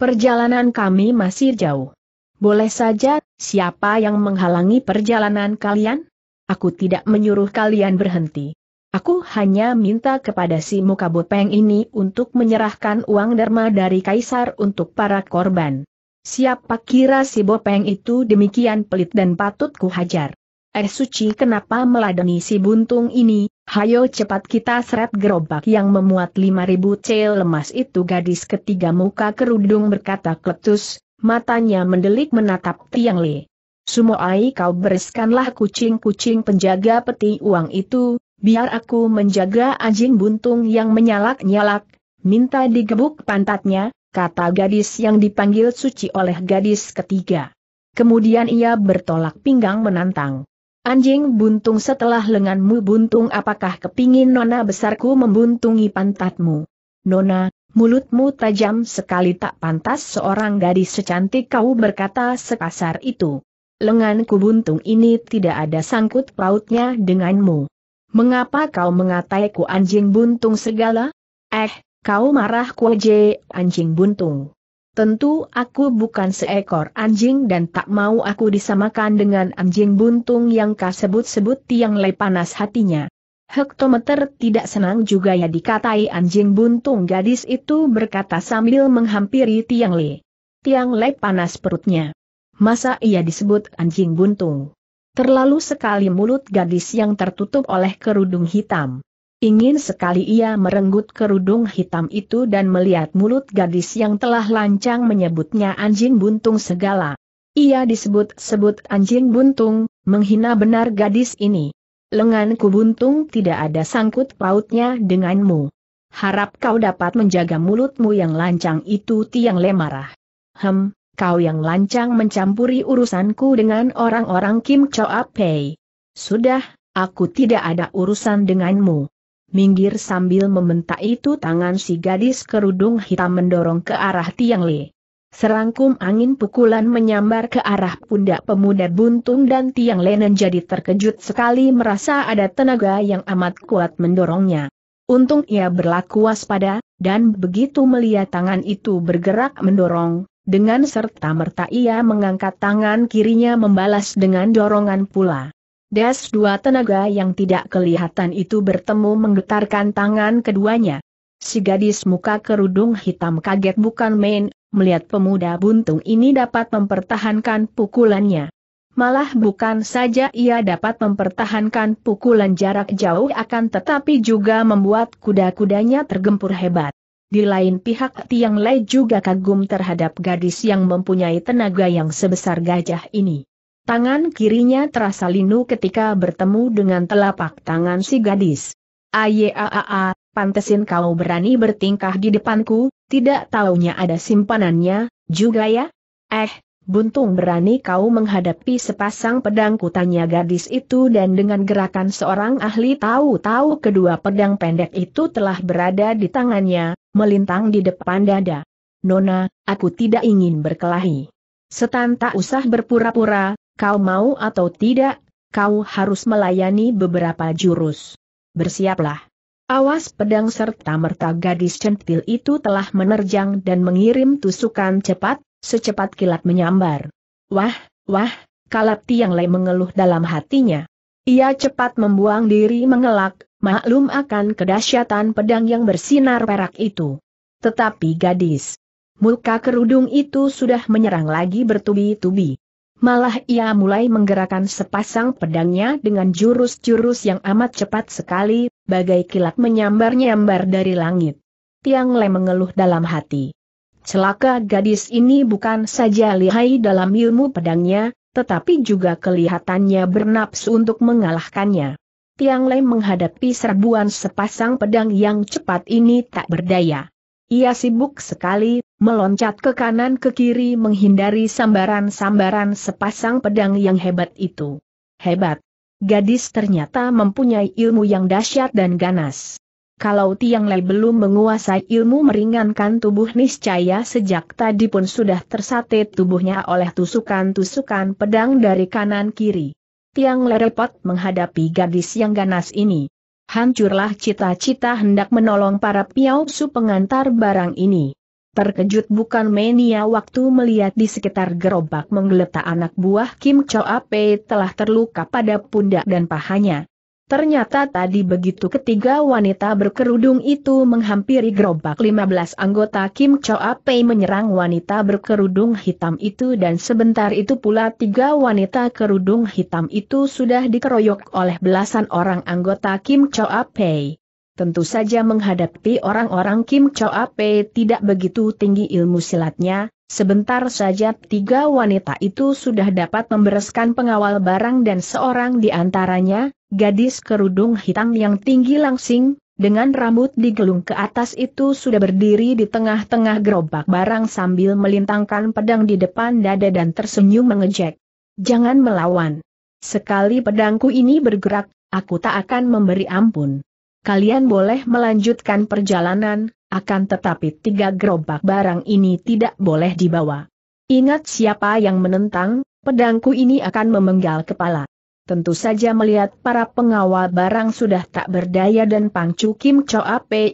Perjalanan kami masih jauh. Boleh saja, siapa yang menghalangi perjalanan kalian? Aku tidak menyuruh kalian berhenti. Aku hanya minta kepada si muka bopeng ini untuk menyerahkan uang derma dari kaisar untuk para korban. Siapa kira si bopeng itu demikian pelit dan patut kuhajar? Eh suci kenapa meladeni si buntung ini, Hayo cepat kita seret gerobak yang memuat 5000 cel lemas itu gadis ketiga muka kerudung berkata kletus, matanya mendelik menatap tiang li. Sumoai kau bereskanlah kucing-kucing penjaga peti uang itu, biar aku menjaga anjing buntung yang menyalak-nyalak, minta digebuk pantatnya, kata gadis yang dipanggil suci oleh gadis ketiga. Kemudian ia bertolak pinggang menantang. Anjing buntung setelah lenganmu buntung apakah kepingin nona besarku membuntungi pantatmu? Nona, mulutmu tajam sekali tak pantas seorang gadis secantik kau berkata sekasar itu. Lenganku buntung ini tidak ada sangkut pautnya denganmu. Mengapa kau mengataiku anjing buntung segala? Eh, kau marah kuaje anjing buntung. Tentu aku bukan seekor anjing dan tak mau aku disamakan dengan anjing buntung yang kau sebut-sebut tiang le panas hatinya. Hektometer tidak senang juga ya dikatai anjing buntung gadis itu berkata sambil menghampiri tiang le. Tiang le panas perutnya. Masa ia disebut anjing buntung? Terlalu sekali mulut gadis yang tertutup oleh kerudung hitam. Ingin sekali ia merenggut kerudung hitam itu dan melihat mulut gadis yang telah lancang menyebutnya anjing buntung segala. Ia disebut-sebut anjing buntung, menghina benar gadis ini. Lenganku buntung tidak ada sangkut pautnya denganmu. Harap kau dapat menjaga mulutmu yang lancang itu tiang lemarah. Hem, kau yang lancang mencampuri urusanku dengan orang-orang Kim Choa Pei. Sudah, aku tidak ada urusan denganmu minggir sambil membentak itu tangan si gadis kerudung hitam mendorong ke arah Tiang le. Serangkum angin pukulan menyambar ke arah pundak pemuda buntung dan Tiang Lenen jadi terkejut sekali merasa ada tenaga yang amat kuat mendorongnya. Untung ia berlaku waspada, dan begitu melihat tangan itu bergerak mendorong, dengan serta merta ia mengangkat tangan kirinya membalas dengan dorongan pula. Das dua tenaga yang tidak kelihatan itu bertemu menggetarkan tangan keduanya. Si gadis muka kerudung hitam kaget bukan main, melihat pemuda buntung ini dapat mempertahankan pukulannya. Malah bukan saja ia dapat mempertahankan pukulan jarak jauh akan tetapi juga membuat kuda-kudanya tergempur hebat. Di lain pihak Tiang Lei juga kagum terhadap gadis yang mempunyai tenaga yang sebesar gajah ini. Tangan kirinya terasa linu ketika bertemu dengan telapak tangan si gadis. Ayaaa, pantesin kau berani bertingkah di depanku, tidak taunya ada simpanannya, juga ya? Eh, buntung berani kau menghadapi sepasang pedang kutanya gadis itu dan dengan gerakan seorang ahli tahu-tahu kedua pedang pendek itu telah berada di tangannya, melintang di depan dada. Nona, aku tidak ingin berkelahi. Setan tak usah berpura-pura, Kau mau atau tidak, kau harus melayani beberapa jurus. Bersiaplah. Awas pedang serta merta gadis centil itu telah menerjang dan mengirim tusukan cepat, secepat kilat menyambar. Wah, wah, kalap tiang lain mengeluh dalam hatinya. Ia cepat membuang diri mengelak, maklum akan kedahsyatan pedang yang bersinar perak itu. Tetapi gadis, muka kerudung itu sudah menyerang lagi bertubi-tubi. Malah ia mulai menggerakkan sepasang pedangnya dengan jurus-jurus yang amat cepat sekali, bagai kilat menyambar-nyambar dari langit. Tiang Le mengeluh dalam hati. Celaka gadis ini bukan saja lihai dalam ilmu pedangnya, tetapi juga kelihatannya bernapsu untuk mengalahkannya. Tiang Le menghadapi serbuan sepasang pedang yang cepat ini tak berdaya. Ia sibuk sekali, meloncat ke kanan ke kiri menghindari sambaran-sambaran sepasang pedang yang hebat itu. Hebat! Gadis ternyata mempunyai ilmu yang dahsyat dan ganas. Kalau Tiang Lei belum menguasai ilmu meringankan tubuh niscaya sejak tadi pun sudah tersate tubuhnya oleh tusukan-tusukan pedang dari kanan kiri. Tiang Lei repot menghadapi gadis yang ganas ini hancurlah cita-cita hendak menolong para piausu pengantar barang ini. Terkejut bukan mania waktu melihat di sekitar gerobak menggeletak anak buah Kim Cho Ape telah terluka pada pundak dan pahanya. Ternyata tadi begitu ketiga wanita berkerudung itu menghampiri gerobak 15 anggota Kim Choa Pei menyerang wanita berkerudung hitam itu dan sebentar itu pula tiga wanita kerudung hitam itu sudah dikeroyok oleh belasan orang anggota Kim Choa Pei. Tentu saja menghadapi orang-orang Kim Choa Ape tidak begitu tinggi ilmu silatnya, sebentar saja tiga wanita itu sudah dapat membereskan pengawal barang dan seorang di antaranya, gadis kerudung hitam yang tinggi langsing, dengan rambut digelung ke atas itu sudah berdiri di tengah-tengah gerobak barang sambil melintangkan pedang di depan dada dan tersenyum mengejek. Jangan melawan. Sekali pedangku ini bergerak, aku tak akan memberi ampun kalian boleh melanjutkan perjalanan, akan tetapi tiga gerobak barang ini tidak boleh dibawa. Ingat siapa yang menentang, pedangku ini akan memenggal kepala. Tentu saja melihat para pengawal barang sudah tak berdaya dan Pangcu Kim Cho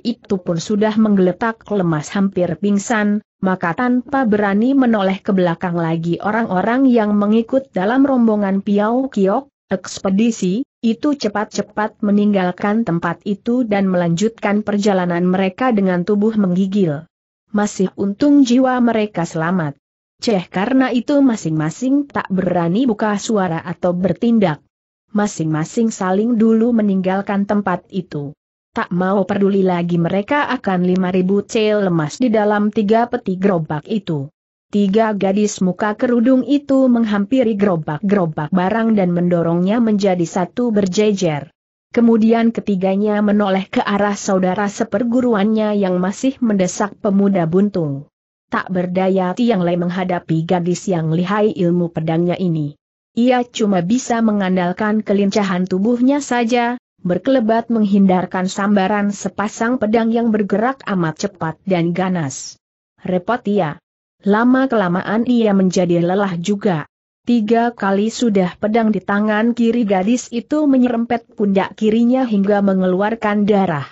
itu pun sudah menggeletak lemas hampir pingsan, maka tanpa berani menoleh ke belakang lagi orang-orang yang mengikut dalam rombongan Piau Kiok, ekspedisi, itu cepat-cepat meninggalkan tempat itu dan melanjutkan perjalanan mereka dengan tubuh menggigil. Masih untung jiwa mereka selamat. Ceh karena itu masing-masing tak berani buka suara atau bertindak. Masing-masing saling dulu meninggalkan tempat itu. Tak mau peduli lagi mereka akan 5000 cel lemas di dalam tiga peti gerobak itu. Tiga gadis muka kerudung itu menghampiri gerobak-gerobak barang dan mendorongnya menjadi satu berjejer. Kemudian ketiganya menoleh ke arah saudara seperguruannya yang masih mendesak pemuda buntung. Tak berdaya Tiang Lei menghadapi gadis yang lihai ilmu pedangnya ini. Ia cuma bisa mengandalkan kelincahan tubuhnya saja, berkelebat menghindarkan sambaran sepasang pedang yang bergerak amat cepat dan ganas. Repot ia. Lama-kelamaan ia menjadi lelah juga. Tiga kali sudah pedang di tangan kiri gadis itu menyerempet pundak kirinya hingga mengeluarkan darah.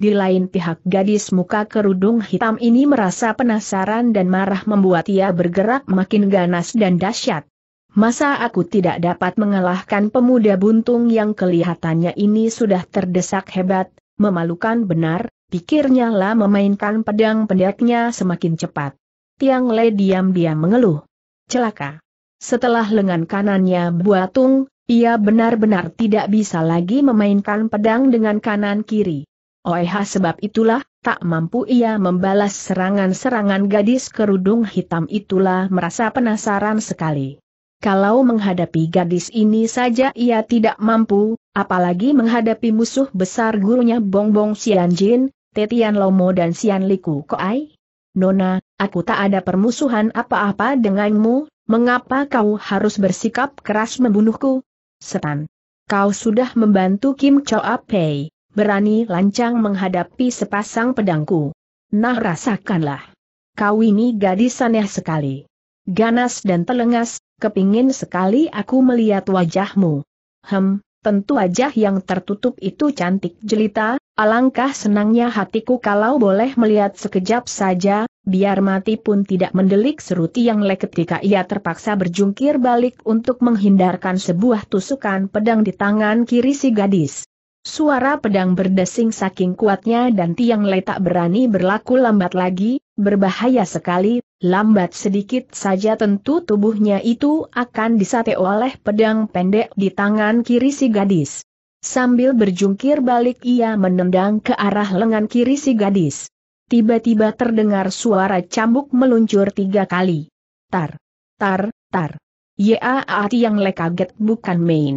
Di lain pihak gadis muka kerudung hitam ini merasa penasaran dan marah membuat ia bergerak makin ganas dan dahsyat. Masa aku tidak dapat mengalahkan pemuda buntung yang kelihatannya ini sudah terdesak hebat, memalukan benar, pikirnya lah memainkan pedang pendeknya semakin cepat. Tiang Le diam-diam mengeluh. Celaka. Setelah lengan kanannya buatung, ia benar-benar tidak bisa lagi memainkan pedang dengan kanan kiri. Oeh sebab itulah, tak mampu ia membalas serangan-serangan gadis kerudung hitam itulah merasa penasaran sekali. Kalau menghadapi gadis ini saja ia tidak mampu, apalagi menghadapi musuh besar gurunya Bongbong Sianjin, Tetian Lomo dan Sian Liku Koai. Nona, aku tak ada permusuhan apa-apa denganmu, mengapa kau harus bersikap keras membunuhku? Setan. Kau sudah membantu Kim Cho Pei, berani lancang menghadapi sepasang pedangku. Nah rasakanlah. Kau ini gadis aneh sekali. Ganas dan telengas, kepingin sekali aku melihat wajahmu. Hem, tentu wajah yang tertutup itu cantik jelita, Alangkah senangnya hatiku kalau boleh melihat sekejap saja, biar mati pun tidak mendelik seruti yang Le ketika ia terpaksa berjungkir balik untuk menghindarkan sebuah tusukan pedang di tangan kiri si gadis. Suara pedang berdesing saking kuatnya dan Tiang Le tak berani berlaku lambat lagi, berbahaya sekali, lambat sedikit saja tentu tubuhnya itu akan disate oleh pedang pendek di tangan kiri si gadis. Sambil berjungkir balik ia menendang ke arah lengan kiri si gadis. Tiba-tiba terdengar suara cambuk meluncur tiga kali. Tar, tar, tar. Yaati yang lekaget bukan main.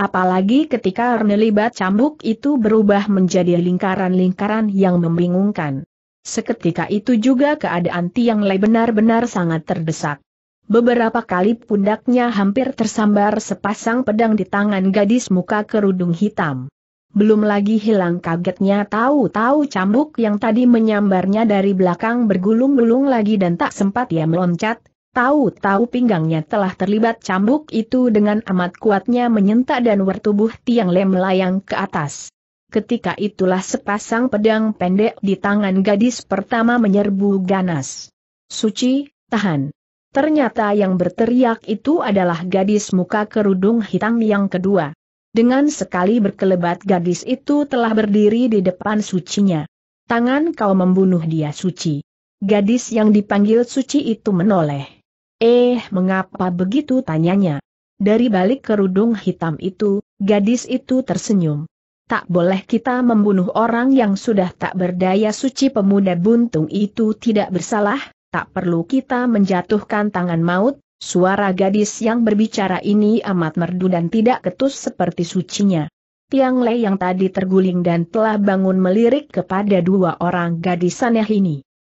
Apalagi ketika nelibat cambuk itu berubah menjadi lingkaran-lingkaran yang membingungkan. Seketika itu juga keadaan Tiang Lei benar-benar sangat terdesak. Beberapa kali pundaknya hampir tersambar sepasang pedang di tangan gadis muka kerudung hitam. Belum lagi hilang kagetnya tahu-tahu cambuk yang tadi menyambarnya dari belakang bergulung-gulung lagi dan tak sempat ia meloncat, tahu-tahu pinggangnya telah terlibat cambuk itu dengan amat kuatnya menyentak dan wertubuh Tiang Lem melayang ke atas. Ketika itulah sepasang pedang pendek di tangan gadis pertama menyerbu ganas. Suci, tahan. Ternyata yang berteriak itu adalah gadis muka kerudung hitam yang kedua. Dengan sekali berkelebat gadis itu telah berdiri di depan sucinya. Tangan kau membunuh dia suci. Gadis yang dipanggil suci itu menoleh. Eh, mengapa begitu tanyanya? Dari balik kerudung hitam itu, gadis itu tersenyum. Tak boleh kita membunuh orang yang sudah tak berdaya suci pemuda buntung itu tidak bersalah, tak perlu kita menjatuhkan tangan maut, suara gadis yang berbicara ini amat merdu dan tidak ketus seperti sucinya. Tiang Lei yang tadi terguling dan telah bangun melirik kepada dua orang gadis aneh ini.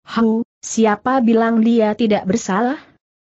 Hu, siapa bilang dia tidak bersalah?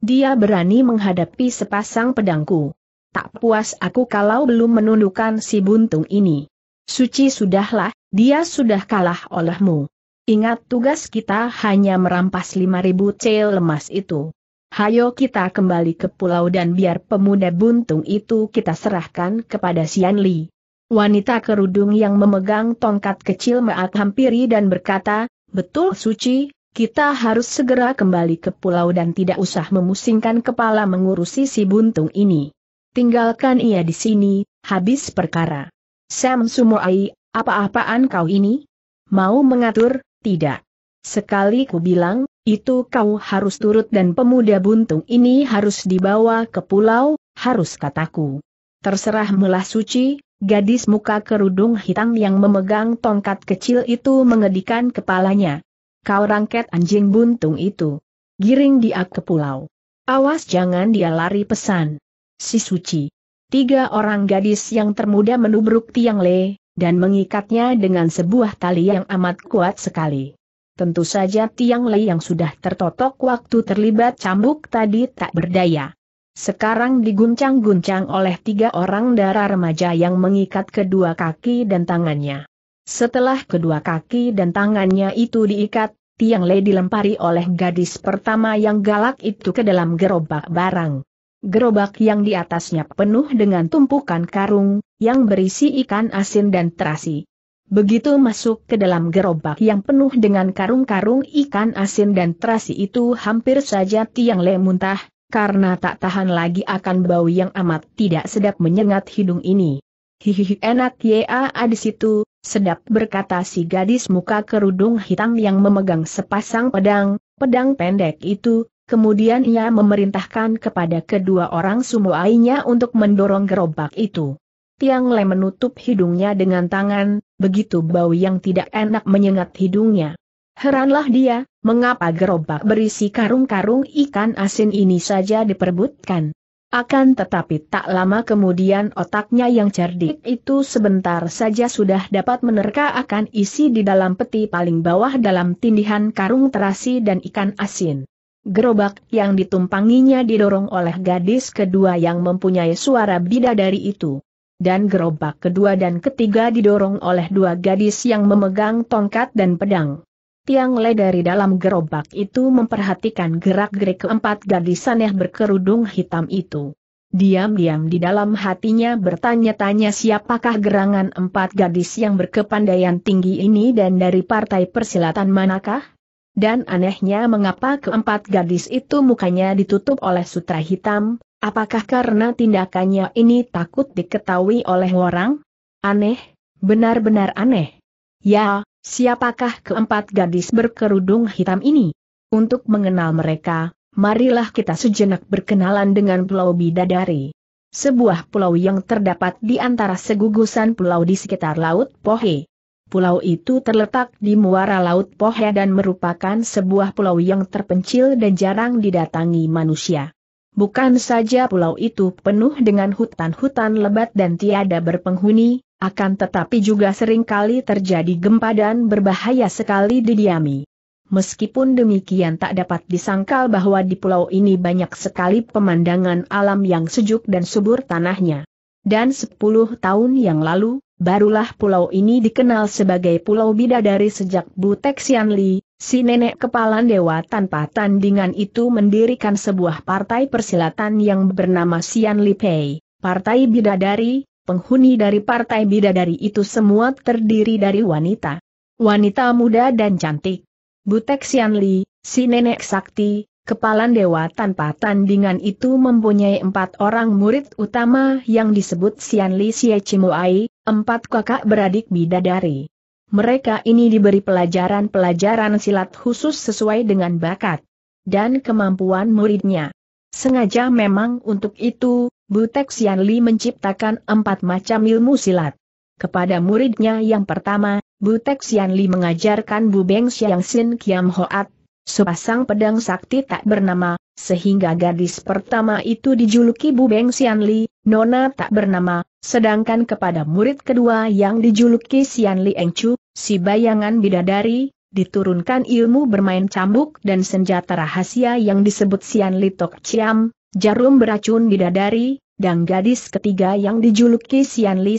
Dia berani menghadapi sepasang pedangku. Tak puas aku kalau belum menundukkan si buntung ini. Suci sudahlah, dia sudah kalah olehmu. Ingat tugas kita hanya merampas 5.000 cel lemas itu. Hayo kita kembali ke pulau dan biar pemuda buntung itu kita serahkan kepada Sian Li. Wanita kerudung yang memegang tongkat kecil Maat hampiri dan berkata, Betul suci, kita harus segera kembali ke pulau dan tidak usah memusingkan kepala mengurusi si buntung ini. Tinggalkan ia di sini, habis perkara. Sam Sumoai, apa-apaan kau ini? Mau mengatur, tidak. Sekali ku bilang, itu kau harus turut dan pemuda buntung ini harus dibawa ke pulau, harus kataku. Terserah melah suci, gadis muka kerudung hitam yang memegang tongkat kecil itu mengedikan kepalanya. Kau rangket anjing buntung itu. Giring dia ke pulau. Awas jangan dia lari pesan. Si suci. Tiga orang gadis yang termuda menubruk tiang le, dan mengikatnya dengan sebuah tali yang amat kuat sekali. Tentu saja Tiang Lei yang sudah tertotok waktu terlibat cambuk tadi tak berdaya. Sekarang diguncang-guncang oleh tiga orang darah remaja yang mengikat kedua kaki dan tangannya. Setelah kedua kaki dan tangannya itu diikat, Tiang Lei dilempari oleh gadis pertama yang galak itu ke dalam gerobak barang. Gerobak yang di atasnya penuh dengan tumpukan karung, yang berisi ikan asin dan terasi. Begitu masuk ke dalam gerobak yang penuh dengan karung-karung ikan asin dan terasi itu hampir saja Tiang Le muntah, karena tak tahan lagi akan bau yang amat tidak sedap menyengat hidung ini. Hihihi enak ya ah, ah, di situ, sedap berkata si gadis muka kerudung hitam yang memegang sepasang pedang, pedang pendek itu, Kemudian ia memerintahkan kepada kedua orang sumuainya untuk mendorong gerobak itu. Tiang Le menutup hidungnya dengan tangan, begitu bau yang tidak enak menyengat hidungnya. Heranlah dia, mengapa gerobak berisi karung-karung ikan asin ini saja diperbutkan. Akan tetapi tak lama kemudian otaknya yang cerdik itu sebentar saja sudah dapat menerka akan isi di dalam peti paling bawah dalam tindihan karung terasi dan ikan asin. Gerobak yang ditumpanginya didorong oleh gadis kedua yang mempunyai suara bidadari itu. Dan gerobak kedua dan ketiga didorong oleh dua gadis yang memegang tongkat dan pedang. Tiang Le dari dalam gerobak itu memperhatikan gerak-gerik keempat gadis aneh berkerudung hitam itu. Diam-diam di dalam hatinya bertanya-tanya siapakah gerangan empat gadis yang berkepandaian tinggi ini dan dari partai persilatan manakah? Dan anehnya mengapa keempat gadis itu mukanya ditutup oleh sutra hitam, apakah karena tindakannya ini takut diketahui oleh orang? Aneh, benar-benar aneh. Ya, siapakah keempat gadis berkerudung hitam ini? Untuk mengenal mereka, marilah kita sejenak berkenalan dengan Pulau Bidadari. Sebuah pulau yang terdapat di antara segugusan pulau di sekitar Laut Pohe. Pulau itu terletak di muara Laut Pohe dan merupakan sebuah pulau yang terpencil dan jarang didatangi manusia. Bukan saja pulau itu penuh dengan hutan-hutan lebat dan tiada berpenghuni, akan tetapi juga seringkali terjadi gempa dan berbahaya sekali didiami. Meskipun demikian tak dapat disangkal bahwa di pulau ini banyak sekali pemandangan alam yang sejuk dan subur tanahnya. Dan 10 tahun yang lalu, Barulah pulau ini dikenal sebagai Pulau Bidadari sejak Butek Xian Li, si nenek kepalan dewa tanpa tandingan itu mendirikan sebuah partai persilatan yang bernama Xianli Pei, Partai Bidadari, penghuni dari Partai Bidadari itu semua terdiri dari wanita. Wanita muda dan cantik. Butek Xian Li, si nenek sakti, Kepalan dewa tanpa tandingan itu mempunyai empat orang murid utama yang disebut Sian Li Xie Chimuai, empat kakak beradik bidadari. Mereka ini diberi pelajaran-pelajaran silat khusus sesuai dengan bakat dan kemampuan muridnya. Sengaja memang untuk itu, Butek Sian Li menciptakan empat macam ilmu silat. Kepada muridnya yang pertama, Butek Sian Li mengajarkan Bubeng Xiang Sin Kiam Hoat, Sepasang pedang sakti tak bernama, sehingga gadis pertama itu dijuluki Bu Beng Xian Nona tak bernama, sedangkan kepada murid kedua yang dijuluki Sianli Li si bayangan bidadari, diturunkan ilmu bermain cambuk dan senjata rahasia yang disebut Sianli Li Tok Chiam, jarum beracun bidadari, dan gadis ketiga yang dijuluki Sianli Li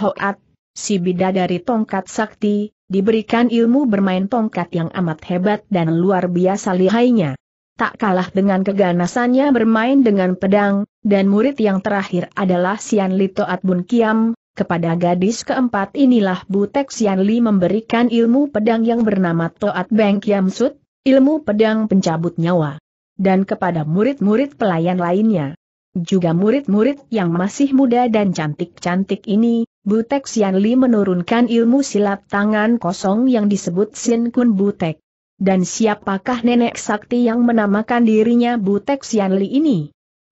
Hoat, si bidadari tongkat sakti, diberikan ilmu bermain tongkat yang amat hebat dan luar biasa lihainya. Tak kalah dengan keganasannya bermain dengan pedang, dan murid yang terakhir adalah Sian Li Toat Bun Kiam, kepada gadis keempat inilah Butek Sian Li memberikan ilmu pedang yang bernama Toat Beng Kiam Sut, ilmu pedang pencabut nyawa. Dan kepada murid-murid pelayan lainnya. Juga murid-murid yang masih muda dan cantik-cantik ini, Butek Sian Li menurunkan ilmu silat tangan kosong yang disebut Sin Kun Butek. Dan siapakah nenek sakti yang menamakan dirinya Butek Sian Li ini?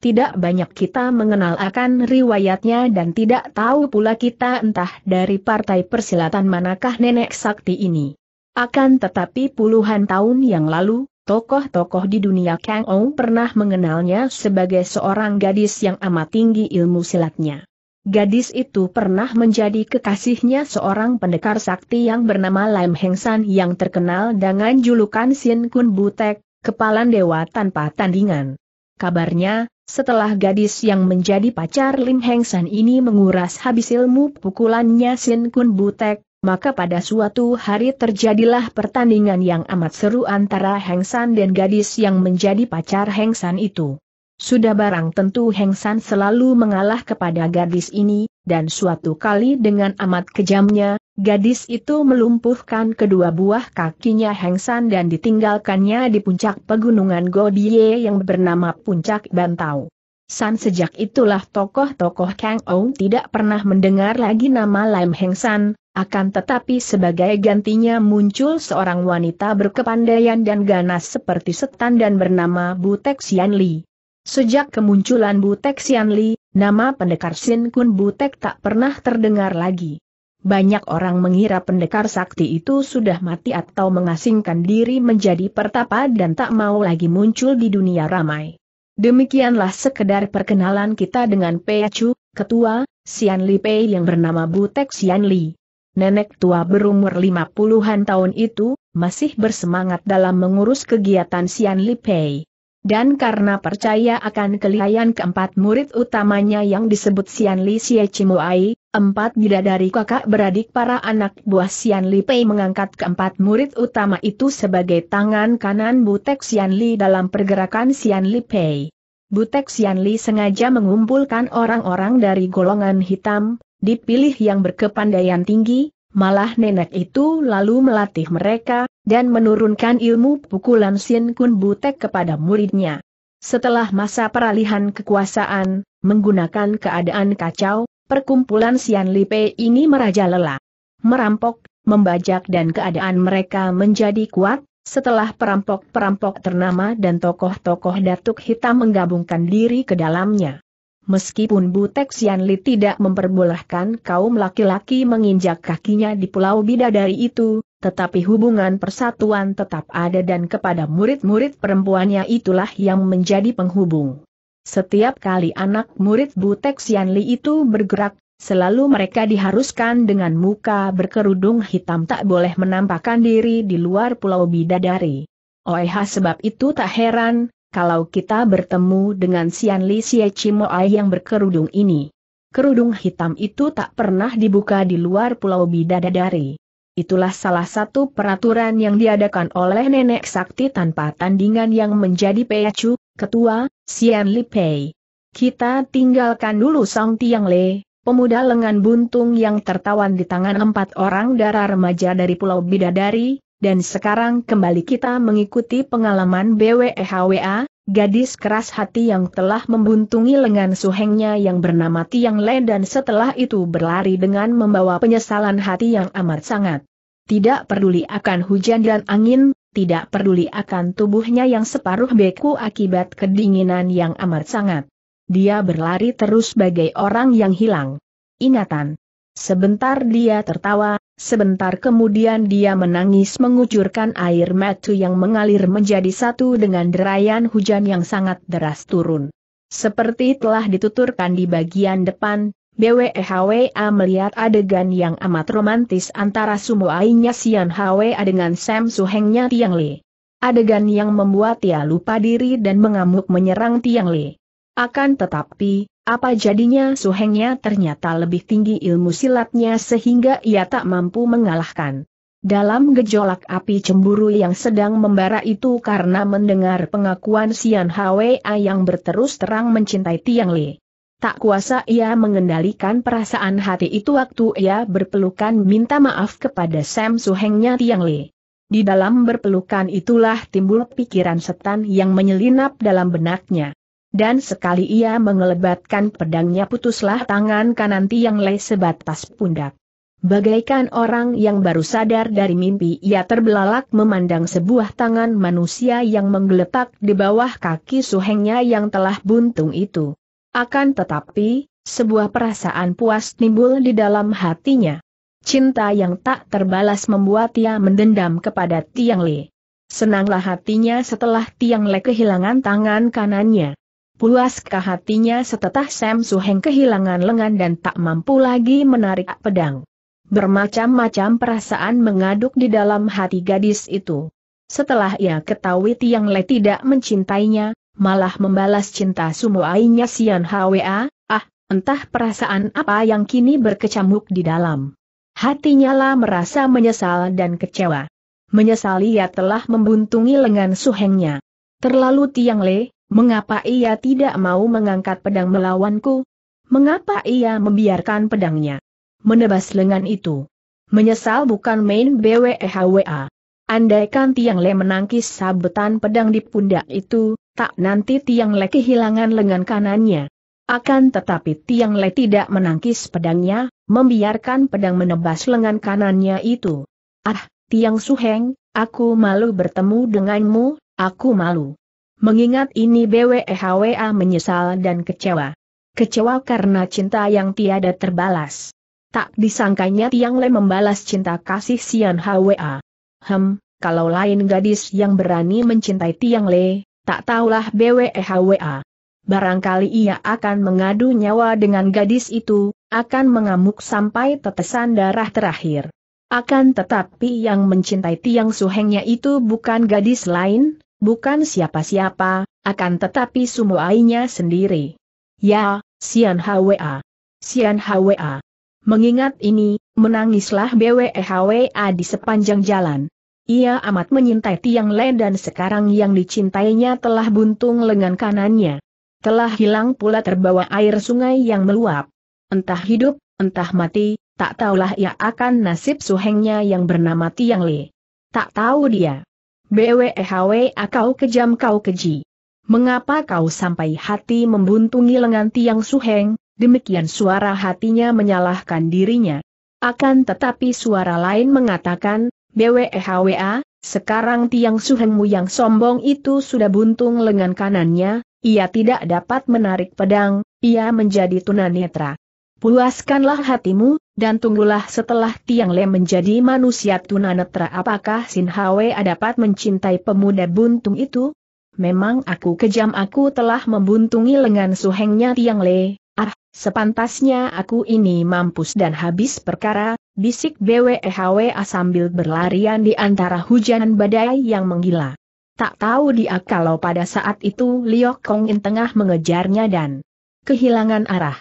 Tidak banyak kita mengenal akan riwayatnya dan tidak tahu pula kita entah dari partai persilatan manakah nenek sakti ini. Akan tetapi puluhan tahun yang lalu, Tokoh-tokoh di dunia Kang Ou pernah mengenalnya sebagai seorang gadis yang amat tinggi ilmu silatnya. Gadis itu pernah menjadi kekasihnya seorang pendekar sakti yang bernama Lam Heng San yang terkenal dengan julukan Sin Kun Butek, kepalan dewa tanpa tandingan. Kabarnya, setelah gadis yang menjadi pacar Lim Heng San ini menguras habis ilmu pukulannya Sin Kun Butek, maka pada suatu hari terjadilah pertandingan yang amat seru antara Heng San dan gadis yang menjadi pacar Heng San itu. Sudah barang tentu Heng San selalu mengalah kepada gadis ini, dan suatu kali dengan amat kejamnya, gadis itu melumpuhkan kedua buah kakinya Heng San dan ditinggalkannya di puncak pegunungan Godie yang bernama Puncak Bantau. San sejak itulah tokoh-tokoh Kang Ong tidak pernah mendengar lagi nama Lam Heng San, akan tetapi sebagai gantinya muncul seorang wanita berkepandaian dan ganas seperti setan dan bernama Butek Xian Li. Sejak kemunculan Butek Xian Li, nama pendekar Sin Kun Butek tak pernah terdengar lagi. Banyak orang mengira pendekar sakti itu sudah mati atau mengasingkan diri menjadi pertapa dan tak mau lagi muncul di dunia ramai. Demikianlah sekedar perkenalan kita dengan Pei Chu, ketua, Xian Li Pei yang bernama Butek Xian Li nenek tua berumur lima puluhan tahun itu, masih bersemangat dalam mengurus kegiatan Sian Li Pei. Dan karena percaya akan kelihayan keempat murid utamanya yang disebut Sian Li Xie Chimuai, empat bidadari kakak beradik para anak buah Sian Li Pei mengangkat keempat murid utama itu sebagai tangan kanan Butek Sian Li dalam pergerakan Sian Li Pei. Butek Sian Li sengaja mengumpulkan orang-orang dari golongan hitam, dipilih yang berkepandaian tinggi, malah nenek itu lalu melatih mereka, dan menurunkan ilmu pukulan Sin Kun Butek kepada muridnya. Setelah masa peralihan kekuasaan, menggunakan keadaan kacau, perkumpulan Sian Lipe ini merajalela. Merampok, membajak dan keadaan mereka menjadi kuat, setelah perampok-perampok ternama dan tokoh-tokoh datuk hitam menggabungkan diri ke dalamnya. Meskipun Butek Sianli tidak memperbolehkan kaum laki-laki menginjak kakinya di pulau bidadari itu, tetapi hubungan persatuan tetap ada dan kepada murid-murid perempuannya itulah yang menjadi penghubung. Setiap kali anak murid Butek Sianli itu bergerak, selalu mereka diharuskan dengan muka berkerudung hitam tak boleh menampakkan diri di luar pulau bidadari. Oeha sebab itu tak heran, kalau kita bertemu dengan Sian Li Xie Cimoai yang berkerudung ini. Kerudung hitam itu tak pernah dibuka di luar pulau Bidadari. Itulah salah satu peraturan yang diadakan oleh Nenek Sakti tanpa tandingan yang menjadi Peacu, Ketua, Sian Li Pei. Kita tinggalkan dulu Song Tiang Le, pemuda lengan buntung yang tertawan di tangan empat orang darah remaja dari Pulau Bidadari, dan sekarang kembali kita mengikuti pengalaman BWEHWA, gadis keras hati yang telah membuntungi lengan suhengnya yang bernama Tiang Le dan setelah itu berlari dengan membawa penyesalan hati yang amat sangat. Tidak peduli akan hujan dan angin, tidak peduli akan tubuhnya yang separuh beku akibat kedinginan yang amat sangat. Dia berlari terus bagai orang yang hilang. Ingatan Sebentar dia tertawa, sebentar kemudian dia menangis mengucurkan air mata yang mengalir menjadi satu dengan derayan hujan yang sangat deras turun. Seperti telah dituturkan di bagian depan, BWHWA melihat adegan yang amat romantis antara sumuainya Sian HWA dengan Sam Suhengnya Tiang Li. Adegan yang membuat ia lupa diri dan mengamuk menyerang Tiang Li. Akan tetapi, apa jadinya suhengnya ternyata lebih tinggi ilmu silatnya sehingga ia tak mampu mengalahkan. Dalam gejolak api cemburu yang sedang membara itu karena mendengar pengakuan Sian Hwa yang berterus terang mencintai Tiang Li. Tak kuasa ia mengendalikan perasaan hati itu waktu ia berpelukan minta maaf kepada Sam Suhengnya Tiang Li. Di dalam berpelukan itulah timbul pikiran setan yang menyelinap dalam benaknya. Dan sekali ia mengelebatkan pedangnya putuslah tangan kanan Tiang Le sebatas pundak. Bagaikan orang yang baru sadar dari mimpi ia terbelalak memandang sebuah tangan manusia yang menggeletak di bawah kaki suhengnya yang telah buntung itu. Akan tetapi, sebuah perasaan puas timbul di dalam hatinya. Cinta yang tak terbalas membuat ia mendendam kepada Tiang Le. Senanglah hatinya setelah Tiang Le kehilangan tangan kanannya. Puaskah hatinya setetah Sam Suheng kehilangan lengan dan tak mampu lagi menarik pedang? Bermacam-macam perasaan mengaduk di dalam hati gadis itu. Setelah ia ketahui Tiang Le tidak mencintainya, malah membalas cinta sumuainya Sian Hwa, ah, entah perasaan apa yang kini berkecamuk di dalam. Hatinya lah merasa menyesal dan kecewa. Menyesali ia telah membuntungi lengan suhengnya. Terlalu Tiang Le, Mengapa ia tidak mau mengangkat pedang melawanku? Mengapa ia membiarkan pedangnya menebas lengan itu? Menyesal bukan main BWEHWA. Andaikan Tiang Le menangkis sabetan pedang di pundak itu, tak nanti Tiang Le kehilangan lengan kanannya. Akan tetapi Tiang Le tidak menangkis pedangnya, membiarkan pedang menebas lengan kanannya itu. Ah, Tiang Suheng, aku malu bertemu denganmu, aku malu. Mengingat ini BWEHWA menyesal dan kecewa. Kecewa karena cinta yang tiada terbalas. Tak disangkanya Tiang Le membalas cinta kasih Sian HWA. Hem, kalau lain gadis yang berani mencintai Tiang Le, tak tahulah BWEHWA. Barangkali ia akan mengadu nyawa dengan gadis itu, akan mengamuk sampai tetesan darah terakhir. Akan tetapi yang mencintai Tiang Suhengnya itu bukan gadis lain, bukan siapa-siapa, akan tetapi sumuainya sendiri. Ya, Sian Hwa. Sian Hwa. Mengingat ini, menangislah Hwa di sepanjang jalan. Ia amat menyintai Tiang Le dan sekarang yang dicintainya telah buntung lengan kanannya. Telah hilang pula terbawa air sungai yang meluap. Entah hidup, entah mati, tak tahulah ia akan nasib suhengnya yang bernama Tiang Le. Tak tahu dia. BWEHW e kau kejam kau keji. Mengapa kau sampai hati membuntungi lengan tiang suheng, demikian suara hatinya menyalahkan dirinya. Akan tetapi suara lain mengatakan, BWEHWA, sekarang tiang suhengmu yang sombong itu sudah buntung lengan kanannya, ia tidak dapat menarik pedang, ia menjadi tunanetra. Puaskanlah hatimu, dan tunggulah setelah Tiang Le menjadi manusia tunanetra apakah Sin Hwe dapat mencintai pemuda buntung itu? Memang aku kejam aku telah membuntungi lengan suhengnya Tiang Le, ah, sepantasnya aku ini mampus dan habis perkara, bisik BWEHWA sambil berlarian di antara hujan badai yang menggila. Tak tahu dia kalau pada saat itu Liok Kong In tengah mengejarnya dan kehilangan arah.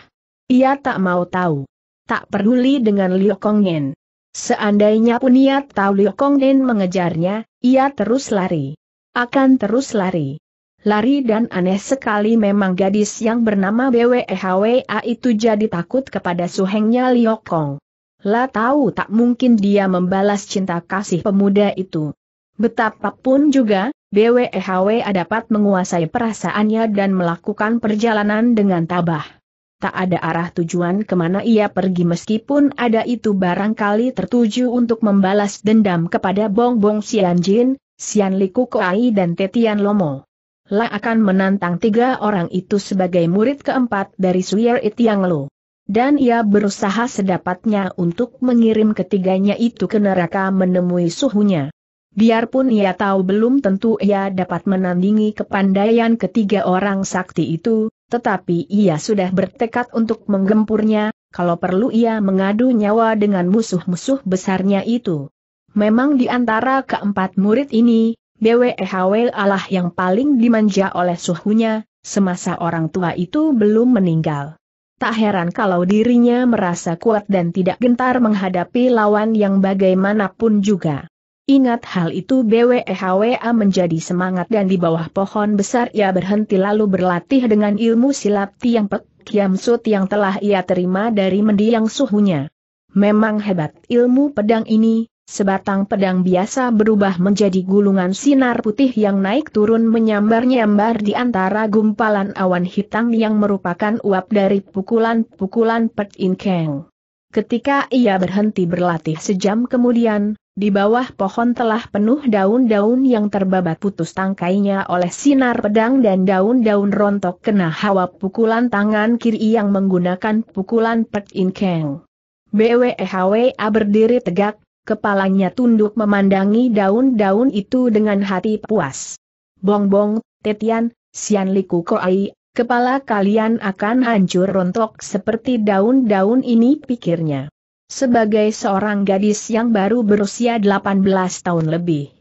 Ia tak mau tahu. Tak peduli dengan Liu Kongen. Seandainya pun ia tahu Liu Kongen mengejarnya, ia terus lari. Akan terus lari. Lari dan aneh sekali memang gadis yang bernama BWEHWA itu jadi takut kepada suhengnya Liu Kong. La tahu tak mungkin dia membalas cinta kasih pemuda itu. Betapapun juga, BWEHWA dapat menguasai perasaannya dan melakukan perjalanan dengan tabah tak ada arah tujuan kemana ia pergi meskipun ada itu barangkali tertuju untuk membalas dendam kepada Bong Bong Jin, Xian Liku Koai dan Tetian Lomo. La akan menantang tiga orang itu sebagai murid keempat dari Suyer Itiang Lu, Dan ia berusaha sedapatnya untuk mengirim ketiganya itu ke neraka menemui suhunya. Biarpun ia tahu belum tentu ia dapat menandingi kepandaian ketiga orang sakti itu, tetapi ia sudah bertekad untuk menggempurnya, kalau perlu ia mengadu nyawa dengan musuh-musuh besarnya itu. Memang di antara keempat murid ini, BWEHW Allah yang paling dimanja oleh suhunya, semasa orang tua itu belum meninggal. Tak heran kalau dirinya merasa kuat dan tidak gentar menghadapi lawan yang bagaimanapun juga. Ingat hal itu BWEHWA menjadi semangat dan di bawah pohon besar ia berhenti lalu berlatih dengan ilmu silat Tiang Pek Kiam Sut yang telah ia terima dari mendiang suhunya. Memang hebat ilmu pedang ini, sebatang pedang biasa berubah menjadi gulungan sinar putih yang naik turun menyambar-nyambar di antara gumpalan awan hitam yang merupakan uap dari pukulan-pukulan Pek In Keng. Ketika ia berhenti berlatih sejam kemudian, di bawah pohon telah penuh daun-daun yang terbabat putus tangkainya oleh sinar pedang dan daun-daun rontok kena hawa pukulan tangan kiri yang menggunakan pukulan Pek In Keng. BWEHWA berdiri tegak, kepalanya tunduk memandangi daun-daun itu dengan hati puas. Bong bong, Tetian, Sian Liku Koai, kepala kalian akan hancur rontok seperti daun-daun ini pikirnya. Sebagai seorang gadis yang baru berusia 18 tahun lebih,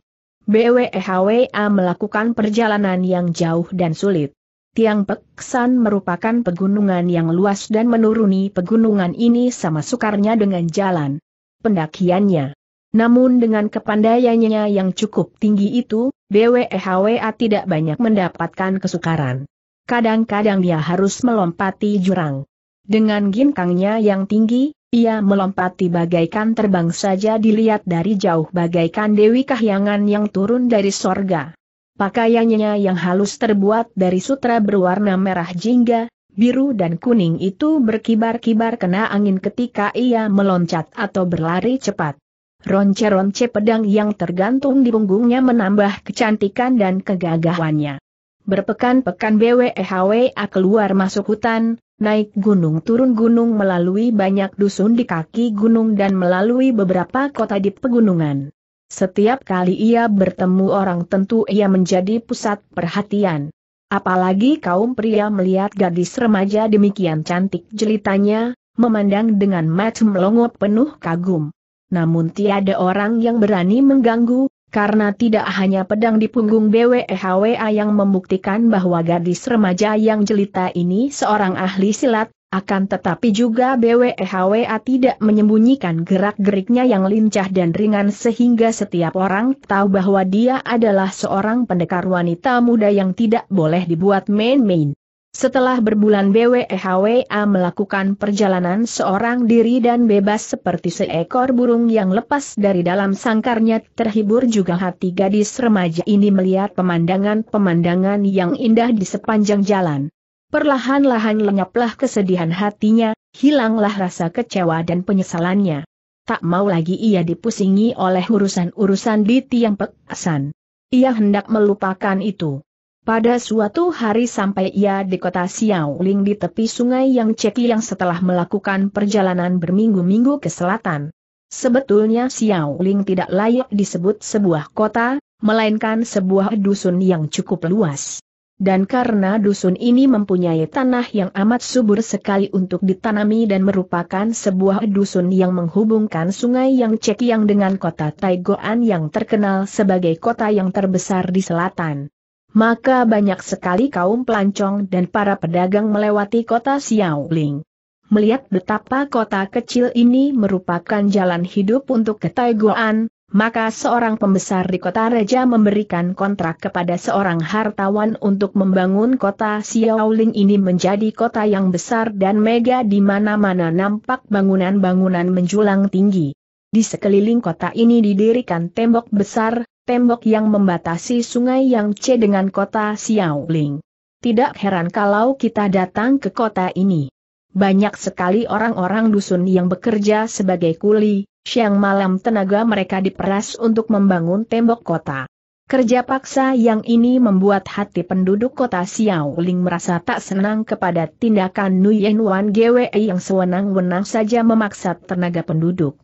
BWEHWA melakukan perjalanan yang jauh dan sulit. Tiang Peksan merupakan pegunungan yang luas dan menuruni pegunungan ini sama sukarnya dengan jalan pendakiannya. Namun dengan kepandaiannya yang cukup tinggi itu, BWEHWA tidak banyak mendapatkan kesukaran. Kadang-kadang dia harus melompati jurang. Dengan ginkangnya yang tinggi, ia melompati bagaikan terbang saja dilihat dari jauh bagaikan Dewi Kahyangan yang turun dari sorga. Pakaiannya yang halus terbuat dari sutra berwarna merah jingga, biru dan kuning itu berkibar-kibar kena angin ketika ia meloncat atau berlari cepat. Ronce-ronce pedang yang tergantung di punggungnya menambah kecantikan dan kegagahannya berpekan-pekan BWEHWA keluar masuk hutan, naik gunung turun gunung melalui banyak dusun di kaki gunung dan melalui beberapa kota di pegunungan. Setiap kali ia bertemu orang tentu ia menjadi pusat perhatian. Apalagi kaum pria melihat gadis remaja demikian cantik jelitanya, memandang dengan macam melongo penuh kagum. Namun tiada orang yang berani mengganggu, karena tidak hanya pedang di punggung BWEHWA yang membuktikan bahwa gadis remaja yang jelita ini seorang ahli silat, akan tetapi juga BWEHWA tidak menyembunyikan gerak-geriknya yang lincah dan ringan sehingga setiap orang tahu bahwa dia adalah seorang pendekar wanita muda yang tidak boleh dibuat main-main. Setelah berbulan BWEHWA melakukan perjalanan seorang diri dan bebas seperti seekor burung yang lepas dari dalam sangkarnya, terhibur juga hati gadis remaja ini melihat pemandangan-pemandangan yang indah di sepanjang jalan. Perlahan-lahan lenyaplah kesedihan hatinya, hilanglah rasa kecewa dan penyesalannya. Tak mau lagi ia dipusingi oleh urusan-urusan di tiang peksan. Ia hendak melupakan itu. Pada suatu hari sampai ia di kota Xiaoling di tepi sungai yang yang setelah melakukan perjalanan berminggu-minggu ke selatan. Sebetulnya Xiaoling tidak layak disebut sebuah kota, melainkan sebuah dusun yang cukup luas. Dan karena dusun ini mempunyai tanah yang amat subur sekali untuk ditanami dan merupakan sebuah dusun yang menghubungkan sungai yang Cekiang dengan kota Taigoan yang terkenal sebagai kota yang terbesar di selatan maka banyak sekali kaum pelancong dan para pedagang melewati kota Xiaoling. Melihat betapa kota kecil ini merupakan jalan hidup untuk ketaigoan, maka seorang pembesar di kota Raja memberikan kontrak kepada seorang hartawan untuk membangun kota Xiaoling ini menjadi kota yang besar dan mega di mana-mana nampak bangunan-bangunan menjulang tinggi. Di sekeliling kota ini didirikan tembok besar, tembok yang membatasi sungai yang c dengan kota Xiaoling. Tidak heran kalau kita datang ke kota ini. Banyak sekali orang-orang dusun yang bekerja sebagai kuli, siang malam tenaga mereka diperas untuk membangun tembok kota. Kerja paksa yang ini membuat hati penduduk kota Xiaoling merasa tak senang kepada tindakan Nuyen Wan Gwe yang sewenang-wenang saja memaksa tenaga penduduk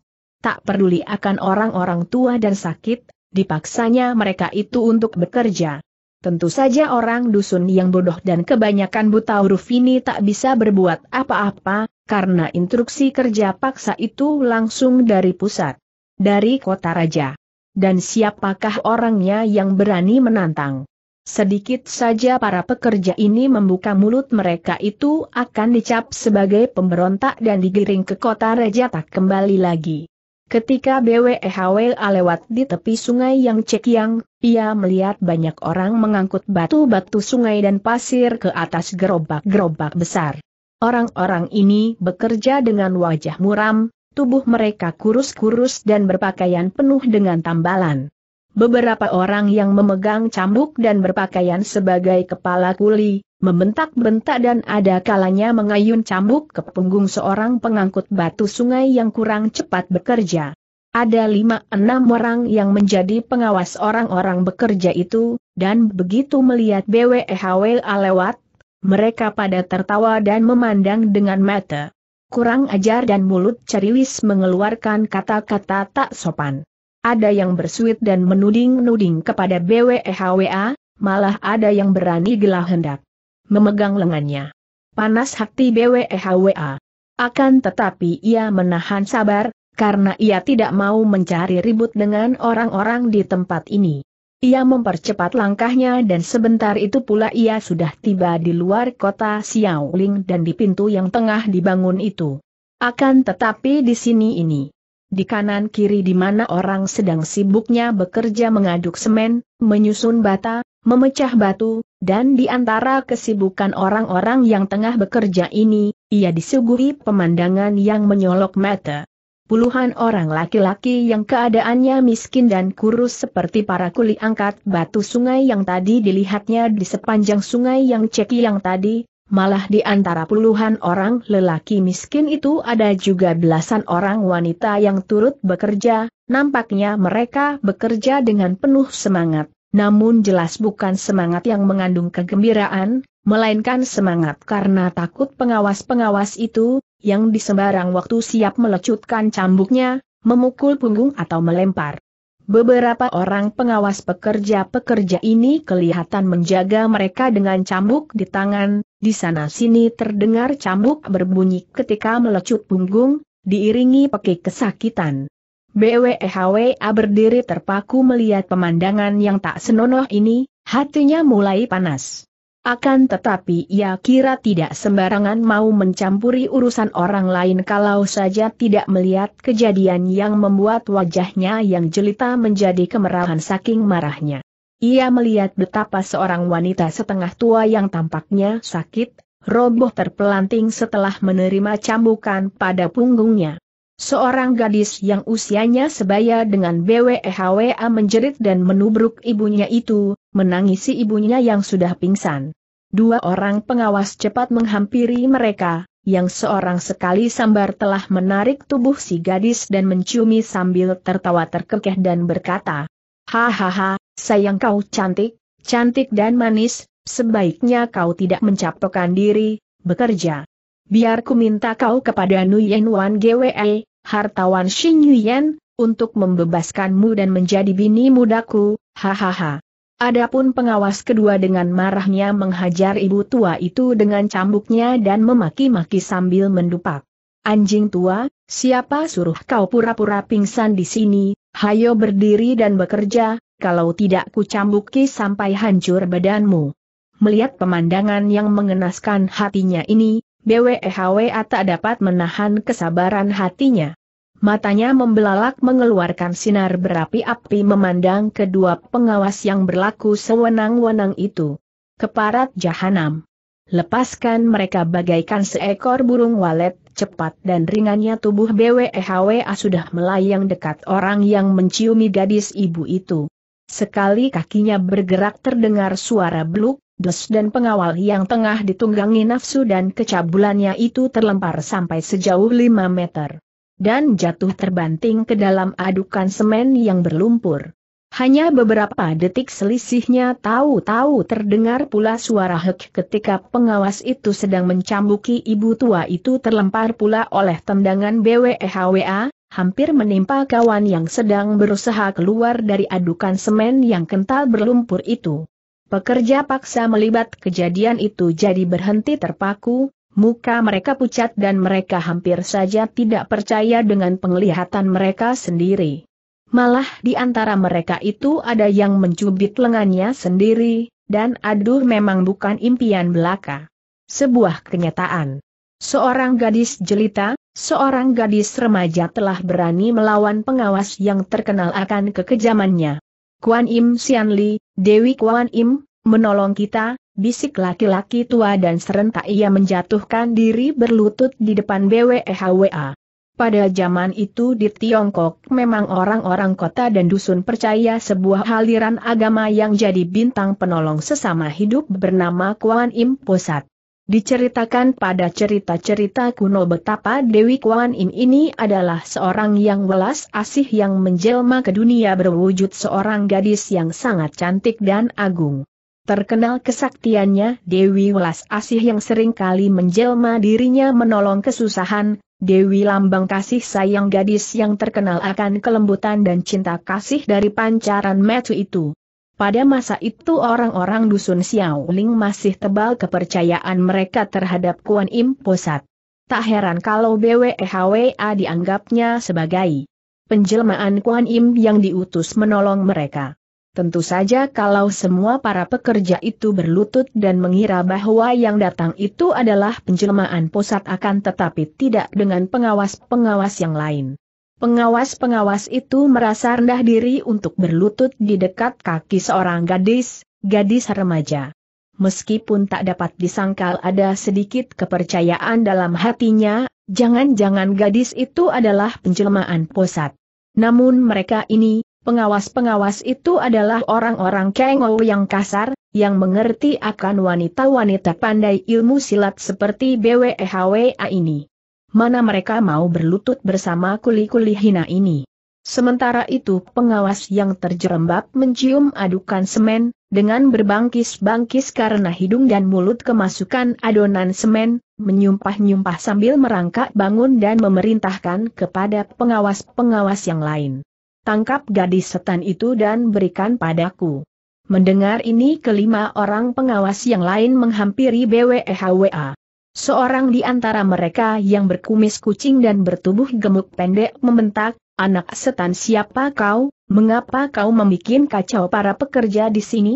tak peduli akan orang-orang tua dan sakit, dipaksanya mereka itu untuk bekerja. Tentu saja orang dusun yang bodoh dan kebanyakan buta huruf ini tak bisa berbuat apa-apa, karena instruksi kerja paksa itu langsung dari pusat, dari kota raja. Dan siapakah orangnya yang berani menantang? Sedikit saja para pekerja ini membuka mulut mereka itu akan dicap sebagai pemberontak dan digiring ke kota raja tak kembali lagi. Ketika BWEHW lewat di tepi sungai yang cekiang, ia melihat banyak orang mengangkut batu-batu sungai dan pasir ke atas gerobak-gerobak besar. Orang-orang ini bekerja dengan wajah muram, tubuh mereka kurus-kurus dan berpakaian penuh dengan tambalan beberapa orang yang memegang cambuk dan berpakaian sebagai kepala kuli, membentak-bentak dan ada kalanya mengayun cambuk ke punggung seorang pengangkut batu sungai yang kurang cepat bekerja. Ada lima enam orang yang menjadi pengawas orang-orang bekerja itu, dan begitu melihat BWHW lewat, mereka pada tertawa dan memandang dengan mata. Kurang ajar dan mulut ceriwis mengeluarkan kata-kata tak sopan. Ada yang bersuit dan menuding-nuding kepada BWEHWA, malah ada yang berani gelah hendak memegang lengannya. Panas hati BWEHWA. Akan tetapi ia menahan sabar, karena ia tidak mau mencari ribut dengan orang-orang di tempat ini. Ia mempercepat langkahnya dan sebentar itu pula ia sudah tiba di luar kota Xiaoling dan di pintu yang tengah dibangun itu. Akan tetapi di sini ini, di kanan kiri di mana orang sedang sibuknya bekerja mengaduk semen, menyusun bata, memecah batu, dan di antara kesibukan orang-orang yang tengah bekerja ini, ia disuguhi pemandangan yang menyolok mata. Puluhan orang laki-laki yang keadaannya miskin dan kurus seperti para kuli angkat batu sungai yang tadi dilihatnya di sepanjang sungai yang ceki yang tadi, Malah di antara puluhan orang lelaki miskin itu ada juga belasan orang wanita yang turut bekerja, nampaknya mereka bekerja dengan penuh semangat, namun jelas bukan semangat yang mengandung kegembiraan, melainkan semangat karena takut pengawas-pengawas itu, yang di sembarang waktu siap melecutkan cambuknya, memukul punggung atau melempar. Beberapa orang pengawas pekerja-pekerja ini kelihatan menjaga mereka dengan cambuk di tangan, di sana-sini terdengar cambuk berbunyi ketika melecut punggung, diiringi pekik kesakitan. BWEHWA berdiri terpaku melihat pemandangan yang tak senonoh ini, hatinya mulai panas. Akan tetapi ia kira tidak sembarangan mau mencampuri urusan orang lain kalau saja tidak melihat kejadian yang membuat wajahnya yang jelita menjadi kemerahan saking marahnya. Ia melihat betapa seorang wanita setengah tua yang tampaknya sakit, roboh terpelanting setelah menerima cambukan pada punggungnya. Seorang gadis yang usianya sebaya dengan BWEHWA menjerit dan menubruk ibunya itu, menangisi ibunya yang sudah pingsan. Dua orang pengawas cepat menghampiri mereka, yang seorang sekali sambar telah menarik tubuh si gadis dan menciumi sambil tertawa terkekeh dan berkata, Hahaha, sayang kau cantik, cantik dan manis, sebaiknya kau tidak mencapokan diri, bekerja. Biar ku minta kau kepada Nuyen Wan GWE, hartawan Xing Yuyen, untuk membebaskanmu dan menjadi bini mudaku, hahaha. Adapun pengawas kedua dengan marahnya menghajar ibu tua itu dengan cambuknya dan memaki-maki sambil mendupak. Anjing tua, siapa suruh kau pura-pura pingsan di sini, hayo berdiri dan bekerja, kalau tidak ku sampai hancur badanmu. Melihat pemandangan yang mengenaskan hatinya ini, BWEHWA tak dapat menahan kesabaran hatinya matanya membelalak mengeluarkan sinar berapi-api memandang kedua pengawas yang berlaku sewenang-wenang itu. Keparat jahanam. Lepaskan mereka bagaikan seekor burung walet, cepat dan ringannya tubuh BWEHWA sudah melayang dekat orang yang menciumi gadis ibu itu. Sekali kakinya bergerak terdengar suara beluk, Des dan pengawal yang tengah ditunggangi nafsu dan kecabulannya itu terlempar sampai sejauh 5 meter dan jatuh terbanting ke dalam adukan semen yang berlumpur. Hanya beberapa detik selisihnya tahu-tahu terdengar pula suara hek ketika pengawas itu sedang mencambuki ibu tua itu terlempar pula oleh tendangan BWEHWA, hampir menimpa kawan yang sedang berusaha keluar dari adukan semen yang kental berlumpur itu. Pekerja paksa melibat kejadian itu jadi berhenti terpaku, Muka mereka pucat dan mereka hampir saja tidak percaya dengan penglihatan mereka sendiri. Malah di antara mereka itu ada yang mencubit lengannya sendiri, dan aduh memang bukan impian belaka. Sebuah kenyataan. Seorang gadis jelita, seorang gadis remaja telah berani melawan pengawas yang terkenal akan kekejamannya. Kuan Im Sian Li, Dewi Kuan Im, menolong kita, bisik laki-laki tua dan serentak ia menjatuhkan diri berlutut di depan BWEHWA. Pada zaman itu di Tiongkok memang orang-orang kota dan dusun percaya sebuah aliran agama yang jadi bintang penolong sesama hidup bernama Kuan Im Posat. Diceritakan pada cerita-cerita kuno betapa Dewi Kuan Im ini adalah seorang yang welas asih yang menjelma ke dunia berwujud seorang gadis yang sangat cantik dan agung. Terkenal kesaktiannya Dewi Welas Asih yang sering kali menjelma dirinya menolong kesusahan, Dewi lambang kasih sayang gadis yang terkenal akan kelembutan dan cinta kasih dari pancaran metu itu. Pada masa itu orang-orang dusun Ling masih tebal kepercayaan mereka terhadap Kuan Im Posat. Tak heran kalau BWEHWA dianggapnya sebagai penjelmaan Kuan Im yang diutus menolong mereka. Tentu saja kalau semua para pekerja itu berlutut dan mengira bahwa yang datang itu adalah penjelmaan pusat akan tetapi tidak dengan pengawas-pengawas yang lain. Pengawas-pengawas itu merasa rendah diri untuk berlutut di dekat kaki seorang gadis, gadis remaja. Meskipun tak dapat disangkal ada sedikit kepercayaan dalam hatinya, jangan-jangan gadis itu adalah penjelmaan pusat. Namun mereka ini, Pengawas-pengawas itu adalah orang-orang kengou yang kasar, yang mengerti akan wanita-wanita pandai ilmu silat seperti BWEHWA ini. Mana mereka mau berlutut bersama kuli-kuli hina ini. Sementara itu pengawas yang terjerembab mencium adukan semen, dengan berbangkis-bangkis karena hidung dan mulut kemasukan adonan semen, menyumpah-nyumpah sambil merangkak bangun dan memerintahkan kepada pengawas-pengawas yang lain tangkap gadis setan itu dan berikan padaku. Mendengar ini kelima orang pengawas yang lain menghampiri BWEHWA. Seorang di antara mereka yang berkumis kucing dan bertubuh gemuk pendek membentak, anak setan siapa kau, mengapa kau membuat kacau para pekerja di sini?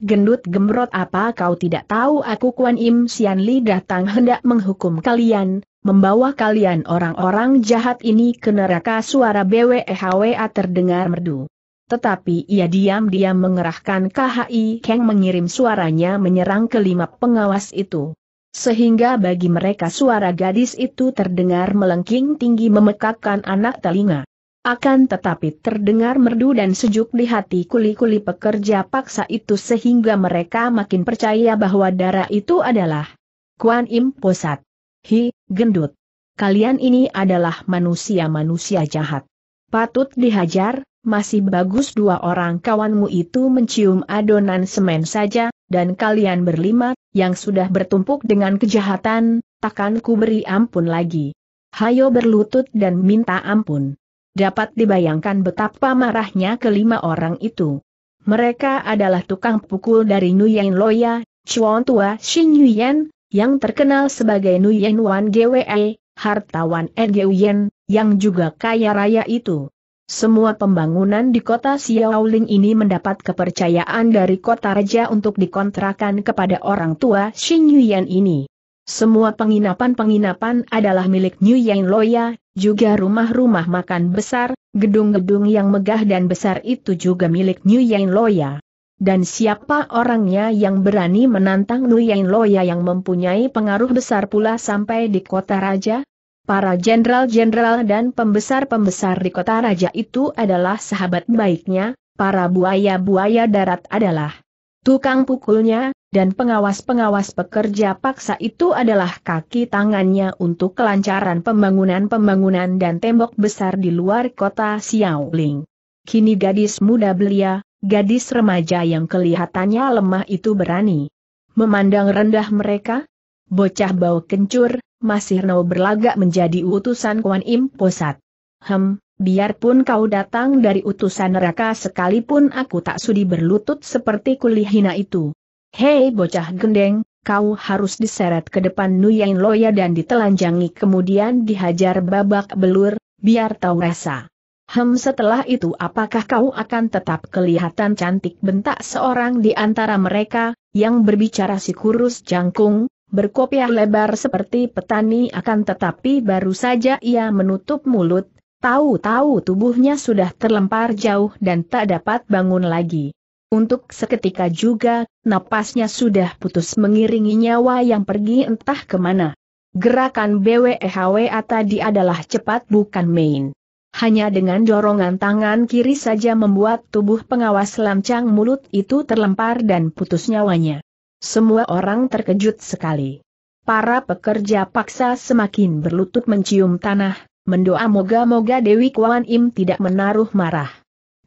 Gendut gemrot apa kau tidak tahu aku Kuan Im Sian Li datang hendak menghukum kalian, membawa kalian orang-orang jahat ini ke neraka suara BWEHWA terdengar merdu. Tetapi ia diam-diam mengerahkan KHI Kang mengirim suaranya menyerang kelima pengawas itu. Sehingga bagi mereka suara gadis itu terdengar melengking tinggi memekakkan anak telinga. Akan tetapi terdengar merdu dan sejuk di hati kuli-kuli pekerja paksa itu sehingga mereka makin percaya bahwa darah itu adalah Kuan Im Posat. Hi, gendut. Kalian ini adalah manusia-manusia jahat. Patut dihajar, masih bagus dua orang kawanmu itu mencium adonan semen saja, dan kalian berlima, yang sudah bertumpuk dengan kejahatan, takkan ku beri ampun lagi. Hayo berlutut dan minta ampun. Dapat dibayangkan betapa marahnya kelima orang itu. Mereka adalah tukang pukul dari Nuyen Loya, Chuan Tua Xin Yuyen, yang terkenal sebagai Nuyen Wan GWE, hartawan Nguyen, yang juga kaya raya itu. Semua pembangunan di kota Xiaoling ini mendapat kepercayaan dari kota raja untuk dikontrakan kepada orang tua Xin Yuyan ini. Semua penginapan-penginapan adalah milik Yuyan Loya, juga rumah-rumah makan besar, gedung-gedung yang megah dan besar itu juga milik Yuyan Loya. Dan siapa orangnya yang berani menantang Nuyen Loya yang mempunyai pengaruh besar pula sampai di kota raja? Para jenderal-jenderal dan pembesar-pembesar di kota raja itu adalah sahabat baiknya, para buaya-buaya darat adalah tukang pukulnya, dan pengawas-pengawas pekerja paksa itu adalah kaki tangannya untuk kelancaran pembangunan-pembangunan dan tembok besar di luar kota Xiaoling. Kini gadis muda belia, Gadis remaja yang kelihatannya lemah itu berani. Memandang rendah mereka? Bocah bau kencur, masih mau berlagak menjadi utusan Kuan Im Posat. Hem, biarpun kau datang dari utusan neraka sekalipun aku tak sudi berlutut seperti kulihina itu. Hei bocah gendeng, kau harus diseret ke depan Nuyain Loya dan ditelanjangi kemudian dihajar babak belur, biar tahu rasa. Hem setelah itu apakah kau akan tetap kelihatan cantik bentak seorang di antara mereka, yang berbicara si kurus jangkung, berkopiah lebar seperti petani akan tetapi baru saja ia menutup mulut, tahu-tahu tubuhnya sudah terlempar jauh dan tak dapat bangun lagi. Untuk seketika juga, napasnya sudah putus mengiringi nyawa yang pergi entah kemana. Gerakan BWEHWA tadi adalah cepat bukan main. Hanya dengan dorongan tangan kiri saja membuat tubuh pengawas lancang mulut itu terlempar dan putus nyawanya. Semua orang terkejut sekali. Para pekerja paksa semakin berlutut mencium tanah, mendoa moga-moga Dewi Kuan Im tidak menaruh marah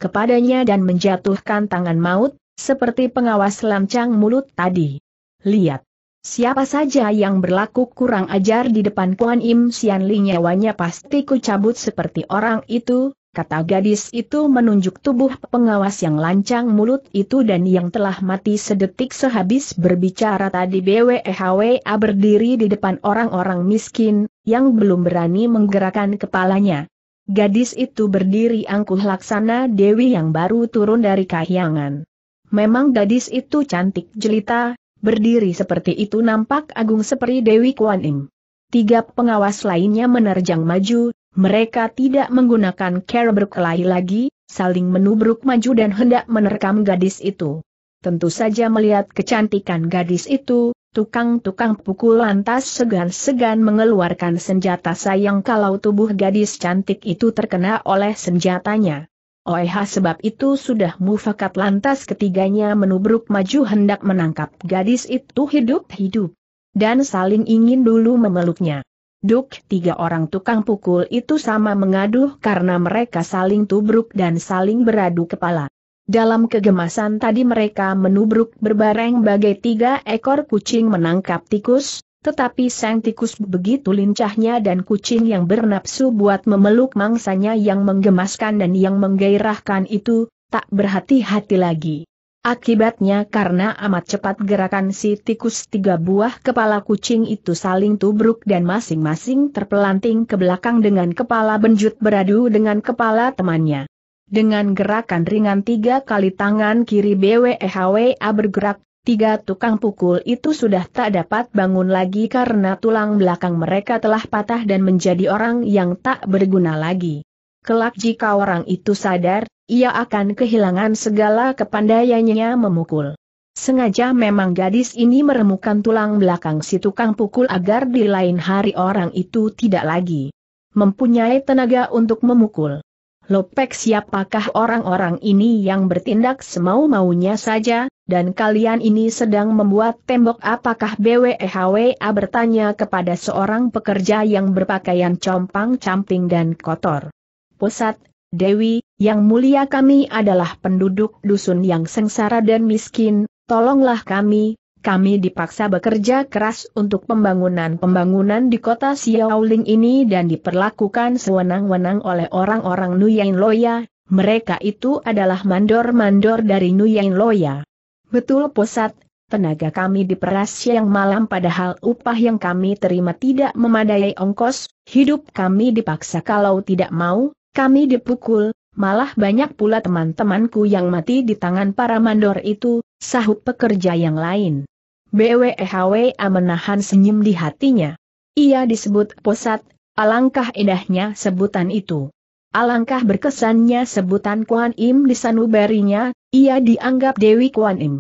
kepadanya dan menjatuhkan tangan maut, seperti pengawas lancang mulut tadi. Lihat, Siapa saja yang berlaku kurang ajar di depan Kuan Im Sian Li nyawanya pasti kucabut seperti orang itu, kata gadis itu menunjuk tubuh pengawas yang lancang mulut itu dan yang telah mati sedetik sehabis berbicara tadi BWEHWA berdiri di depan orang-orang miskin, yang belum berani menggerakkan kepalanya. Gadis itu berdiri angkuh laksana Dewi yang baru turun dari kahyangan. Memang gadis itu cantik jelita, Berdiri seperti itu nampak agung seperti Dewi Kuan Im. Tiga pengawas lainnya menerjang maju, mereka tidak menggunakan cara berkelahi lagi, saling menubruk maju dan hendak menerkam gadis itu. Tentu saja melihat kecantikan gadis itu, tukang-tukang pukul lantas segan-segan mengeluarkan senjata sayang kalau tubuh gadis cantik itu terkena oleh senjatanya. Oeha sebab itu sudah mufakat lantas ketiganya menubruk maju hendak menangkap gadis itu hidup-hidup. Dan saling ingin dulu memeluknya. Duk tiga orang tukang pukul itu sama mengaduh karena mereka saling tubruk dan saling beradu kepala. Dalam kegemasan tadi mereka menubruk berbareng bagai tiga ekor kucing menangkap tikus, tetapi sang tikus begitu lincahnya dan kucing yang bernapsu buat memeluk mangsanya yang menggemaskan dan yang menggairahkan itu, tak berhati-hati lagi. Akibatnya karena amat cepat gerakan si tikus tiga buah kepala kucing itu saling tubruk dan masing-masing terpelanting ke belakang dengan kepala benjut beradu dengan kepala temannya. Dengan gerakan ringan tiga kali tangan kiri BWEHWA bergerak Tiga tukang pukul itu sudah tak dapat bangun lagi karena tulang belakang mereka telah patah dan menjadi orang yang tak berguna lagi. Kelak jika orang itu sadar, ia akan kehilangan segala kepandaiannya memukul. Sengaja memang gadis ini meremukan tulang belakang si tukang pukul agar di lain hari orang itu tidak lagi mempunyai tenaga untuk memukul. Lopek siapakah orang-orang ini yang bertindak semau-maunya saja, dan kalian ini sedang membuat tembok apakah BWEHWA bertanya kepada seorang pekerja yang berpakaian compang-camping dan kotor. Pusat, Dewi, yang mulia kami adalah penduduk dusun yang sengsara dan miskin, tolonglah kami, kami dipaksa bekerja keras untuk pembangunan-pembangunan di kota Xiaoling ini dan diperlakukan sewenang-wenang oleh orang-orang Nuyain Loya, mereka itu adalah mandor-mandor dari Nuyain Loya. Betul pusat, tenaga kami diperas siang malam padahal upah yang kami terima tidak memadai ongkos, hidup kami dipaksa kalau tidak mau, kami dipukul, Malah banyak pula teman-temanku yang mati di tangan para mandor itu, sahut pekerja yang lain. BWHWA e menahan senyum di hatinya. Ia disebut posat, alangkah indahnya sebutan itu. Alangkah berkesannya sebutan Kuan Im di sanubarinya, ia dianggap Dewi Kuan Im.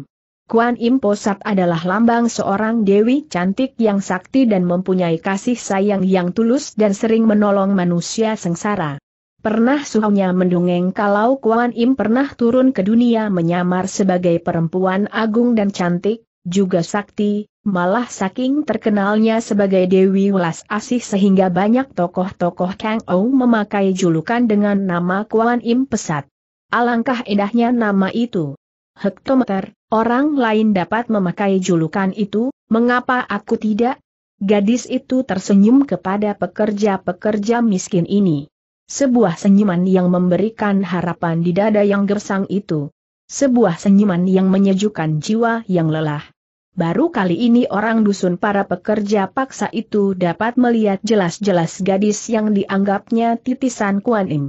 Kuan Im Posat adalah lambang seorang dewi cantik yang sakti dan mempunyai kasih sayang yang tulus dan sering menolong manusia sengsara. Pernah suhunya mendongeng kalau Kuan Im pernah turun ke dunia menyamar sebagai perempuan agung dan cantik, juga sakti, malah saking terkenalnya sebagai Dewi Welas Asih sehingga banyak tokoh-tokoh Kang Ou memakai julukan dengan nama Kuan Im Pesat. Alangkah indahnya nama itu. Hektometer, orang lain dapat memakai julukan itu, mengapa aku tidak? Gadis itu tersenyum kepada pekerja-pekerja miskin ini. Sebuah senyuman yang memberikan harapan di dada yang gersang itu. Sebuah senyuman yang menyejukkan jiwa yang lelah. Baru kali ini orang dusun para pekerja paksa itu dapat melihat jelas-jelas gadis yang dianggapnya titisan Kuan Im.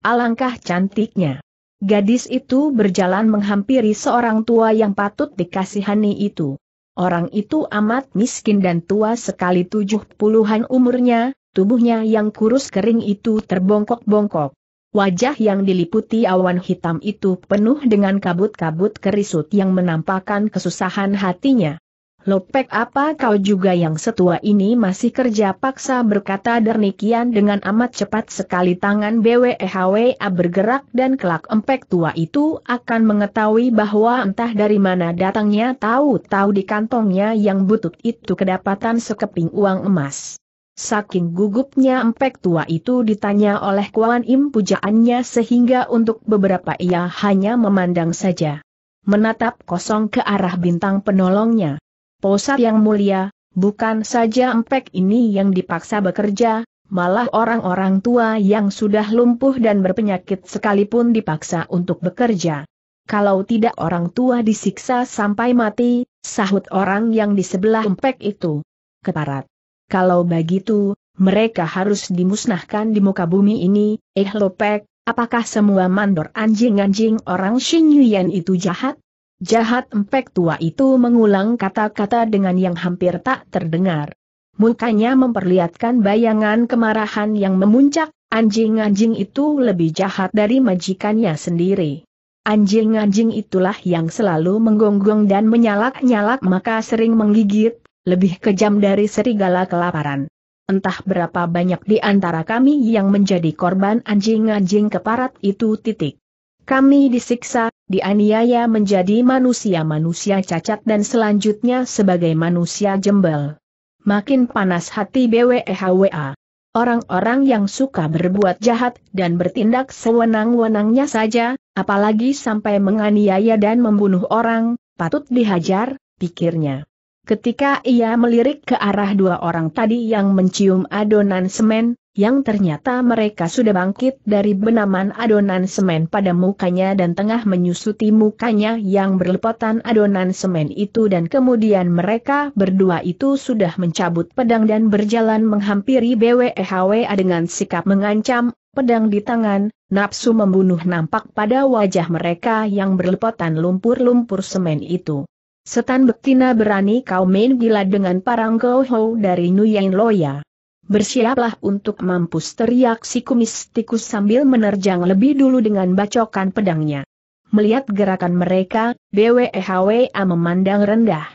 Alangkah cantiknya. Gadis itu berjalan menghampiri seorang tua yang patut dikasihani itu. Orang itu amat miskin dan tua sekali tujuh puluhan umurnya, tubuhnya yang kurus kering itu terbongkok-bongkok. Wajah yang diliputi awan hitam itu penuh dengan kabut-kabut kerisut yang menampakkan kesusahan hatinya. Lopek apa kau juga yang setua ini masih kerja paksa berkata Dernikian dengan amat cepat sekali tangan BWEHWA bergerak dan kelak empek tua itu akan mengetahui bahwa entah dari mana datangnya tahu-tahu di kantongnya yang butut itu kedapatan sekeping uang emas. Saking gugupnya empek tua itu ditanya oleh Kuan Im pujaannya sehingga untuk beberapa ia hanya memandang saja. Menatap kosong ke arah bintang penolongnya. Posat yang mulia, bukan saja empek ini yang dipaksa bekerja, malah orang-orang tua yang sudah lumpuh dan berpenyakit sekalipun dipaksa untuk bekerja. Kalau tidak orang tua disiksa sampai mati, sahut orang yang di sebelah empek itu. Keparat kalau begitu, mereka harus dimusnahkan di muka bumi ini, eh lopek, apakah semua mandor anjing-anjing orang Xing Yuan itu jahat? Jahat empek tua itu mengulang kata-kata dengan yang hampir tak terdengar. Mukanya memperlihatkan bayangan kemarahan yang memuncak, anjing-anjing itu lebih jahat dari majikannya sendiri. Anjing-anjing itulah yang selalu menggonggong dan menyalak-nyalak maka sering menggigit, lebih kejam dari serigala kelaparan. Entah berapa banyak di antara kami yang menjadi korban anjing-anjing keparat itu titik. Kami disiksa, dianiaya menjadi manusia-manusia cacat dan selanjutnya sebagai manusia jembel. Makin panas hati BWEHWA. Orang-orang yang suka berbuat jahat dan bertindak sewenang-wenangnya saja, apalagi sampai menganiaya dan membunuh orang, patut dihajar, pikirnya. Ketika ia melirik ke arah dua orang tadi yang mencium adonan semen, yang ternyata mereka sudah bangkit dari benaman adonan semen pada mukanya dan tengah menyusuti mukanya yang berlepotan adonan semen itu dan kemudian mereka berdua itu sudah mencabut pedang dan berjalan menghampiri BWEHWA dengan sikap mengancam, pedang di tangan, nafsu membunuh nampak pada wajah mereka yang berlepotan lumpur-lumpur semen itu. Setan betina berani kau main gila dengan parang kau dari Nuyen Loya. Bersiaplah untuk mampus teriak si kumis tikus sambil menerjang lebih dulu dengan bacokan pedangnya. Melihat gerakan mereka, BWEHWA memandang rendah.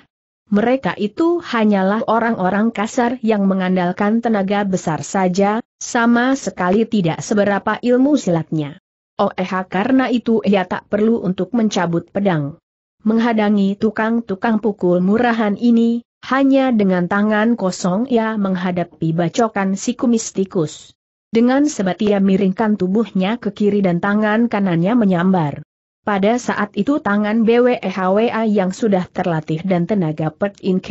Mereka itu hanyalah orang-orang kasar yang mengandalkan tenaga besar saja, sama sekali tidak seberapa ilmu silatnya. Oh, eh, karena itu ia tak perlu untuk mencabut pedang menghadangi tukang-tukang pukul murahan ini, hanya dengan tangan kosong ia menghadapi bacokan si kumis tikus. Dengan sebat ia miringkan tubuhnya ke kiri dan tangan kanannya menyambar. Pada saat itu tangan BWEHWA yang sudah terlatih dan tenaga Pet In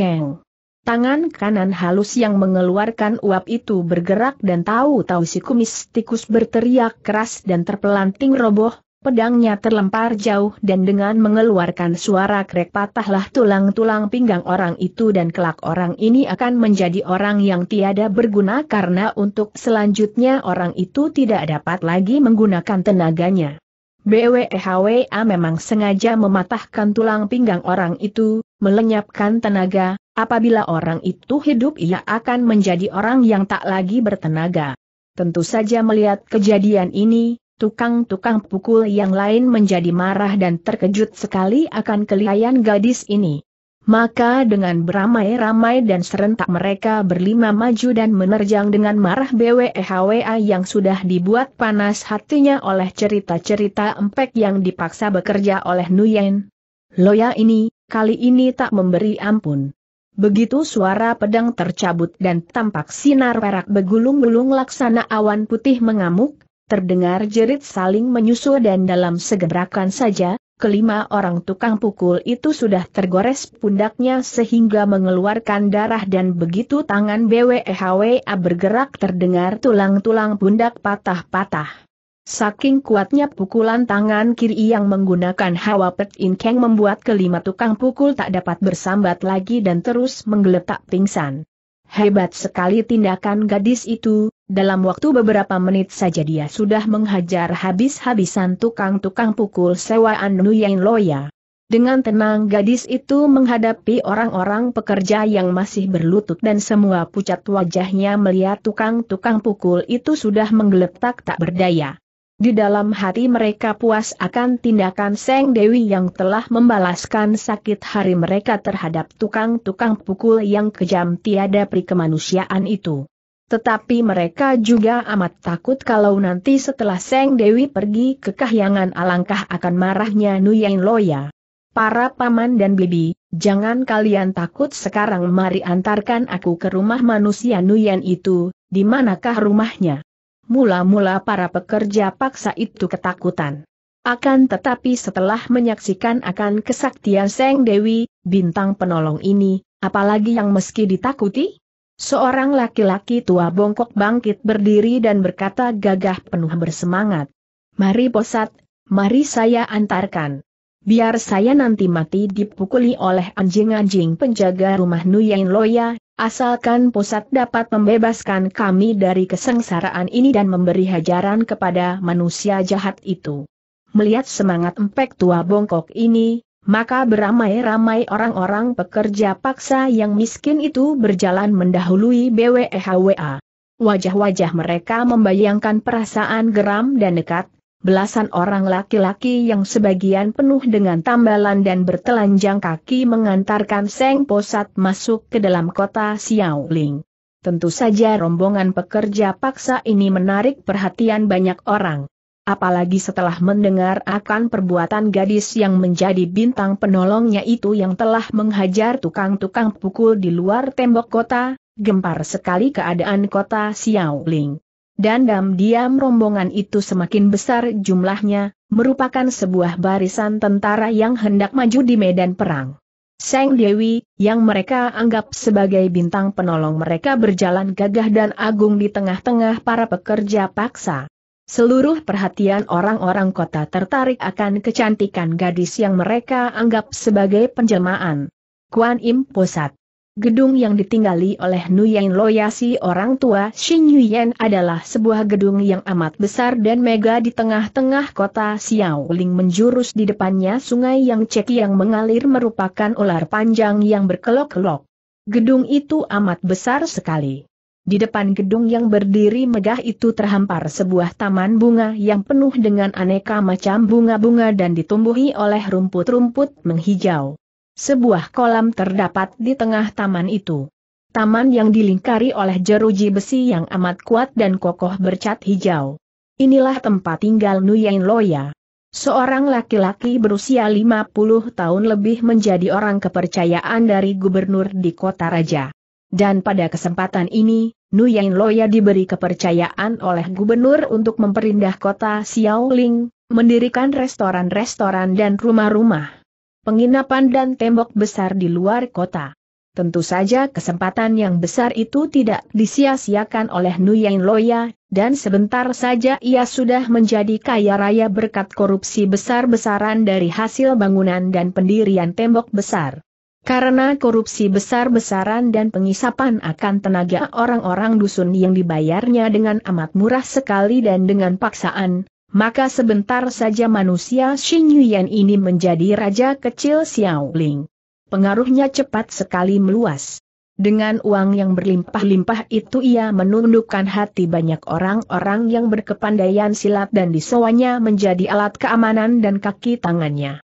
Tangan kanan halus yang mengeluarkan uap itu bergerak dan tahu-tahu si kumis tikus berteriak keras dan terpelanting roboh, Pedangnya terlempar jauh dan dengan mengeluarkan suara krek patahlah tulang-tulang pinggang orang itu dan kelak orang ini akan menjadi orang yang tiada berguna karena untuk selanjutnya orang itu tidak dapat lagi menggunakan tenaganya. BWEHWA memang sengaja mematahkan tulang pinggang orang itu, melenyapkan tenaga, apabila orang itu hidup ia akan menjadi orang yang tak lagi bertenaga. Tentu saja melihat kejadian ini, Tukang-tukang pukul yang lain menjadi marah dan terkejut sekali akan kelihayan gadis ini. Maka dengan beramai-ramai dan serentak mereka berlima maju dan menerjang dengan marah BWEHWA yang sudah dibuat panas hatinya oleh cerita-cerita empek yang dipaksa bekerja oleh Nuyen. Loya ini, kali ini tak memberi ampun. Begitu suara pedang tercabut dan tampak sinar perak begulung-gulung laksana awan putih mengamuk, Terdengar jerit saling menyusul dan dalam segerakan saja, kelima orang tukang pukul itu sudah tergores pundaknya sehingga mengeluarkan darah dan begitu tangan BWEHWA bergerak terdengar tulang-tulang pundak patah-patah. Saking kuatnya pukulan tangan kiri yang menggunakan hawa pet inkeng membuat kelima tukang pukul tak dapat bersambat lagi dan terus menggeletak pingsan. Hebat sekali tindakan gadis itu, dalam waktu beberapa menit saja dia sudah menghajar habis-habisan tukang-tukang pukul sewaan Nuyen Loya. Dengan tenang gadis itu menghadapi orang-orang pekerja yang masih berlutut dan semua pucat wajahnya melihat tukang-tukang pukul itu sudah menggeletak tak berdaya. Di dalam hati mereka puas akan tindakan Seng Dewi yang telah membalaskan sakit hari mereka terhadap tukang-tukang pukul yang kejam tiada prikemanusiaan itu. Tetapi mereka juga amat takut kalau nanti setelah Seng Dewi pergi ke kahyangan alangkah akan marahnya Nuyen Loya. Para paman dan bibi, jangan kalian takut sekarang mari antarkan aku ke rumah manusia Nuyen itu, di manakah rumahnya? Mula-mula para pekerja paksa itu ketakutan. Akan tetapi setelah menyaksikan akan kesaktian Seng Dewi, bintang penolong ini, apalagi yang meski ditakuti? Seorang laki-laki tua bongkok bangkit berdiri dan berkata gagah penuh bersemangat. Mari posat, mari saya antarkan. Biar saya nanti mati dipukuli oleh anjing-anjing penjaga rumah Nuyen Loya, asalkan posat dapat membebaskan kami dari kesengsaraan ini dan memberi hajaran kepada manusia jahat itu. Melihat semangat empek tua bongkok ini, maka beramai-ramai orang-orang pekerja paksa yang miskin itu berjalan mendahului BWEHWA. Wajah-wajah mereka membayangkan perasaan geram dan nekat, belasan orang laki-laki yang sebagian penuh dengan tambalan dan bertelanjang kaki mengantarkan Seng Posat masuk ke dalam kota Xiaoling. Tentu saja rombongan pekerja paksa ini menarik perhatian banyak orang apalagi setelah mendengar akan perbuatan gadis yang menjadi bintang penolongnya itu yang telah menghajar tukang-tukang pukul di luar tembok kota, gempar sekali keadaan kota Xiaoling. Dandam diam rombongan itu semakin besar jumlahnya, merupakan sebuah barisan tentara yang hendak maju di medan perang. Seng Dewi, yang mereka anggap sebagai bintang penolong mereka berjalan gagah dan agung di tengah-tengah para pekerja paksa. Seluruh perhatian orang-orang kota tertarik akan kecantikan gadis yang mereka anggap sebagai penjelmaan. Kuan Im Posat Gedung yang ditinggali oleh Nuyen Loyasi orang tua Xin Yuyen adalah sebuah gedung yang amat besar dan mega di tengah-tengah kota Xiaoling menjurus di depannya sungai yang cek yang mengalir merupakan ular panjang yang berkelok-kelok. Gedung itu amat besar sekali. Di depan gedung yang berdiri megah itu terhampar sebuah taman bunga yang penuh dengan aneka macam bunga-bunga dan ditumbuhi oleh rumput-rumput menghijau. Sebuah kolam terdapat di tengah taman itu. Taman yang dilingkari oleh jeruji besi yang amat kuat dan kokoh bercat hijau. Inilah tempat tinggal Nuyen Loya. Seorang laki-laki berusia 50 tahun lebih menjadi orang kepercayaan dari gubernur di kota raja. Dan pada kesempatan ini, Nuyen Loya diberi kepercayaan oleh gubernur untuk memperindah kota Xiaoling, mendirikan restoran-restoran dan rumah-rumah, penginapan dan tembok besar di luar kota. Tentu saja kesempatan yang besar itu tidak disia-siakan oleh Nuyen Loya, dan sebentar saja ia sudah menjadi kaya raya berkat korupsi besar-besaran dari hasil bangunan dan pendirian tembok besar. Karena korupsi besar-besaran dan pengisapan akan tenaga orang-orang dusun yang dibayarnya dengan amat murah sekali dan dengan paksaan, maka sebentar saja manusia Xin Yuyan ini menjadi raja kecil Xiaoling. Pengaruhnya cepat sekali meluas. Dengan uang yang berlimpah-limpah itu ia menundukkan hati banyak orang-orang yang berkepandaian silat dan disewanya menjadi alat keamanan dan kaki tangannya.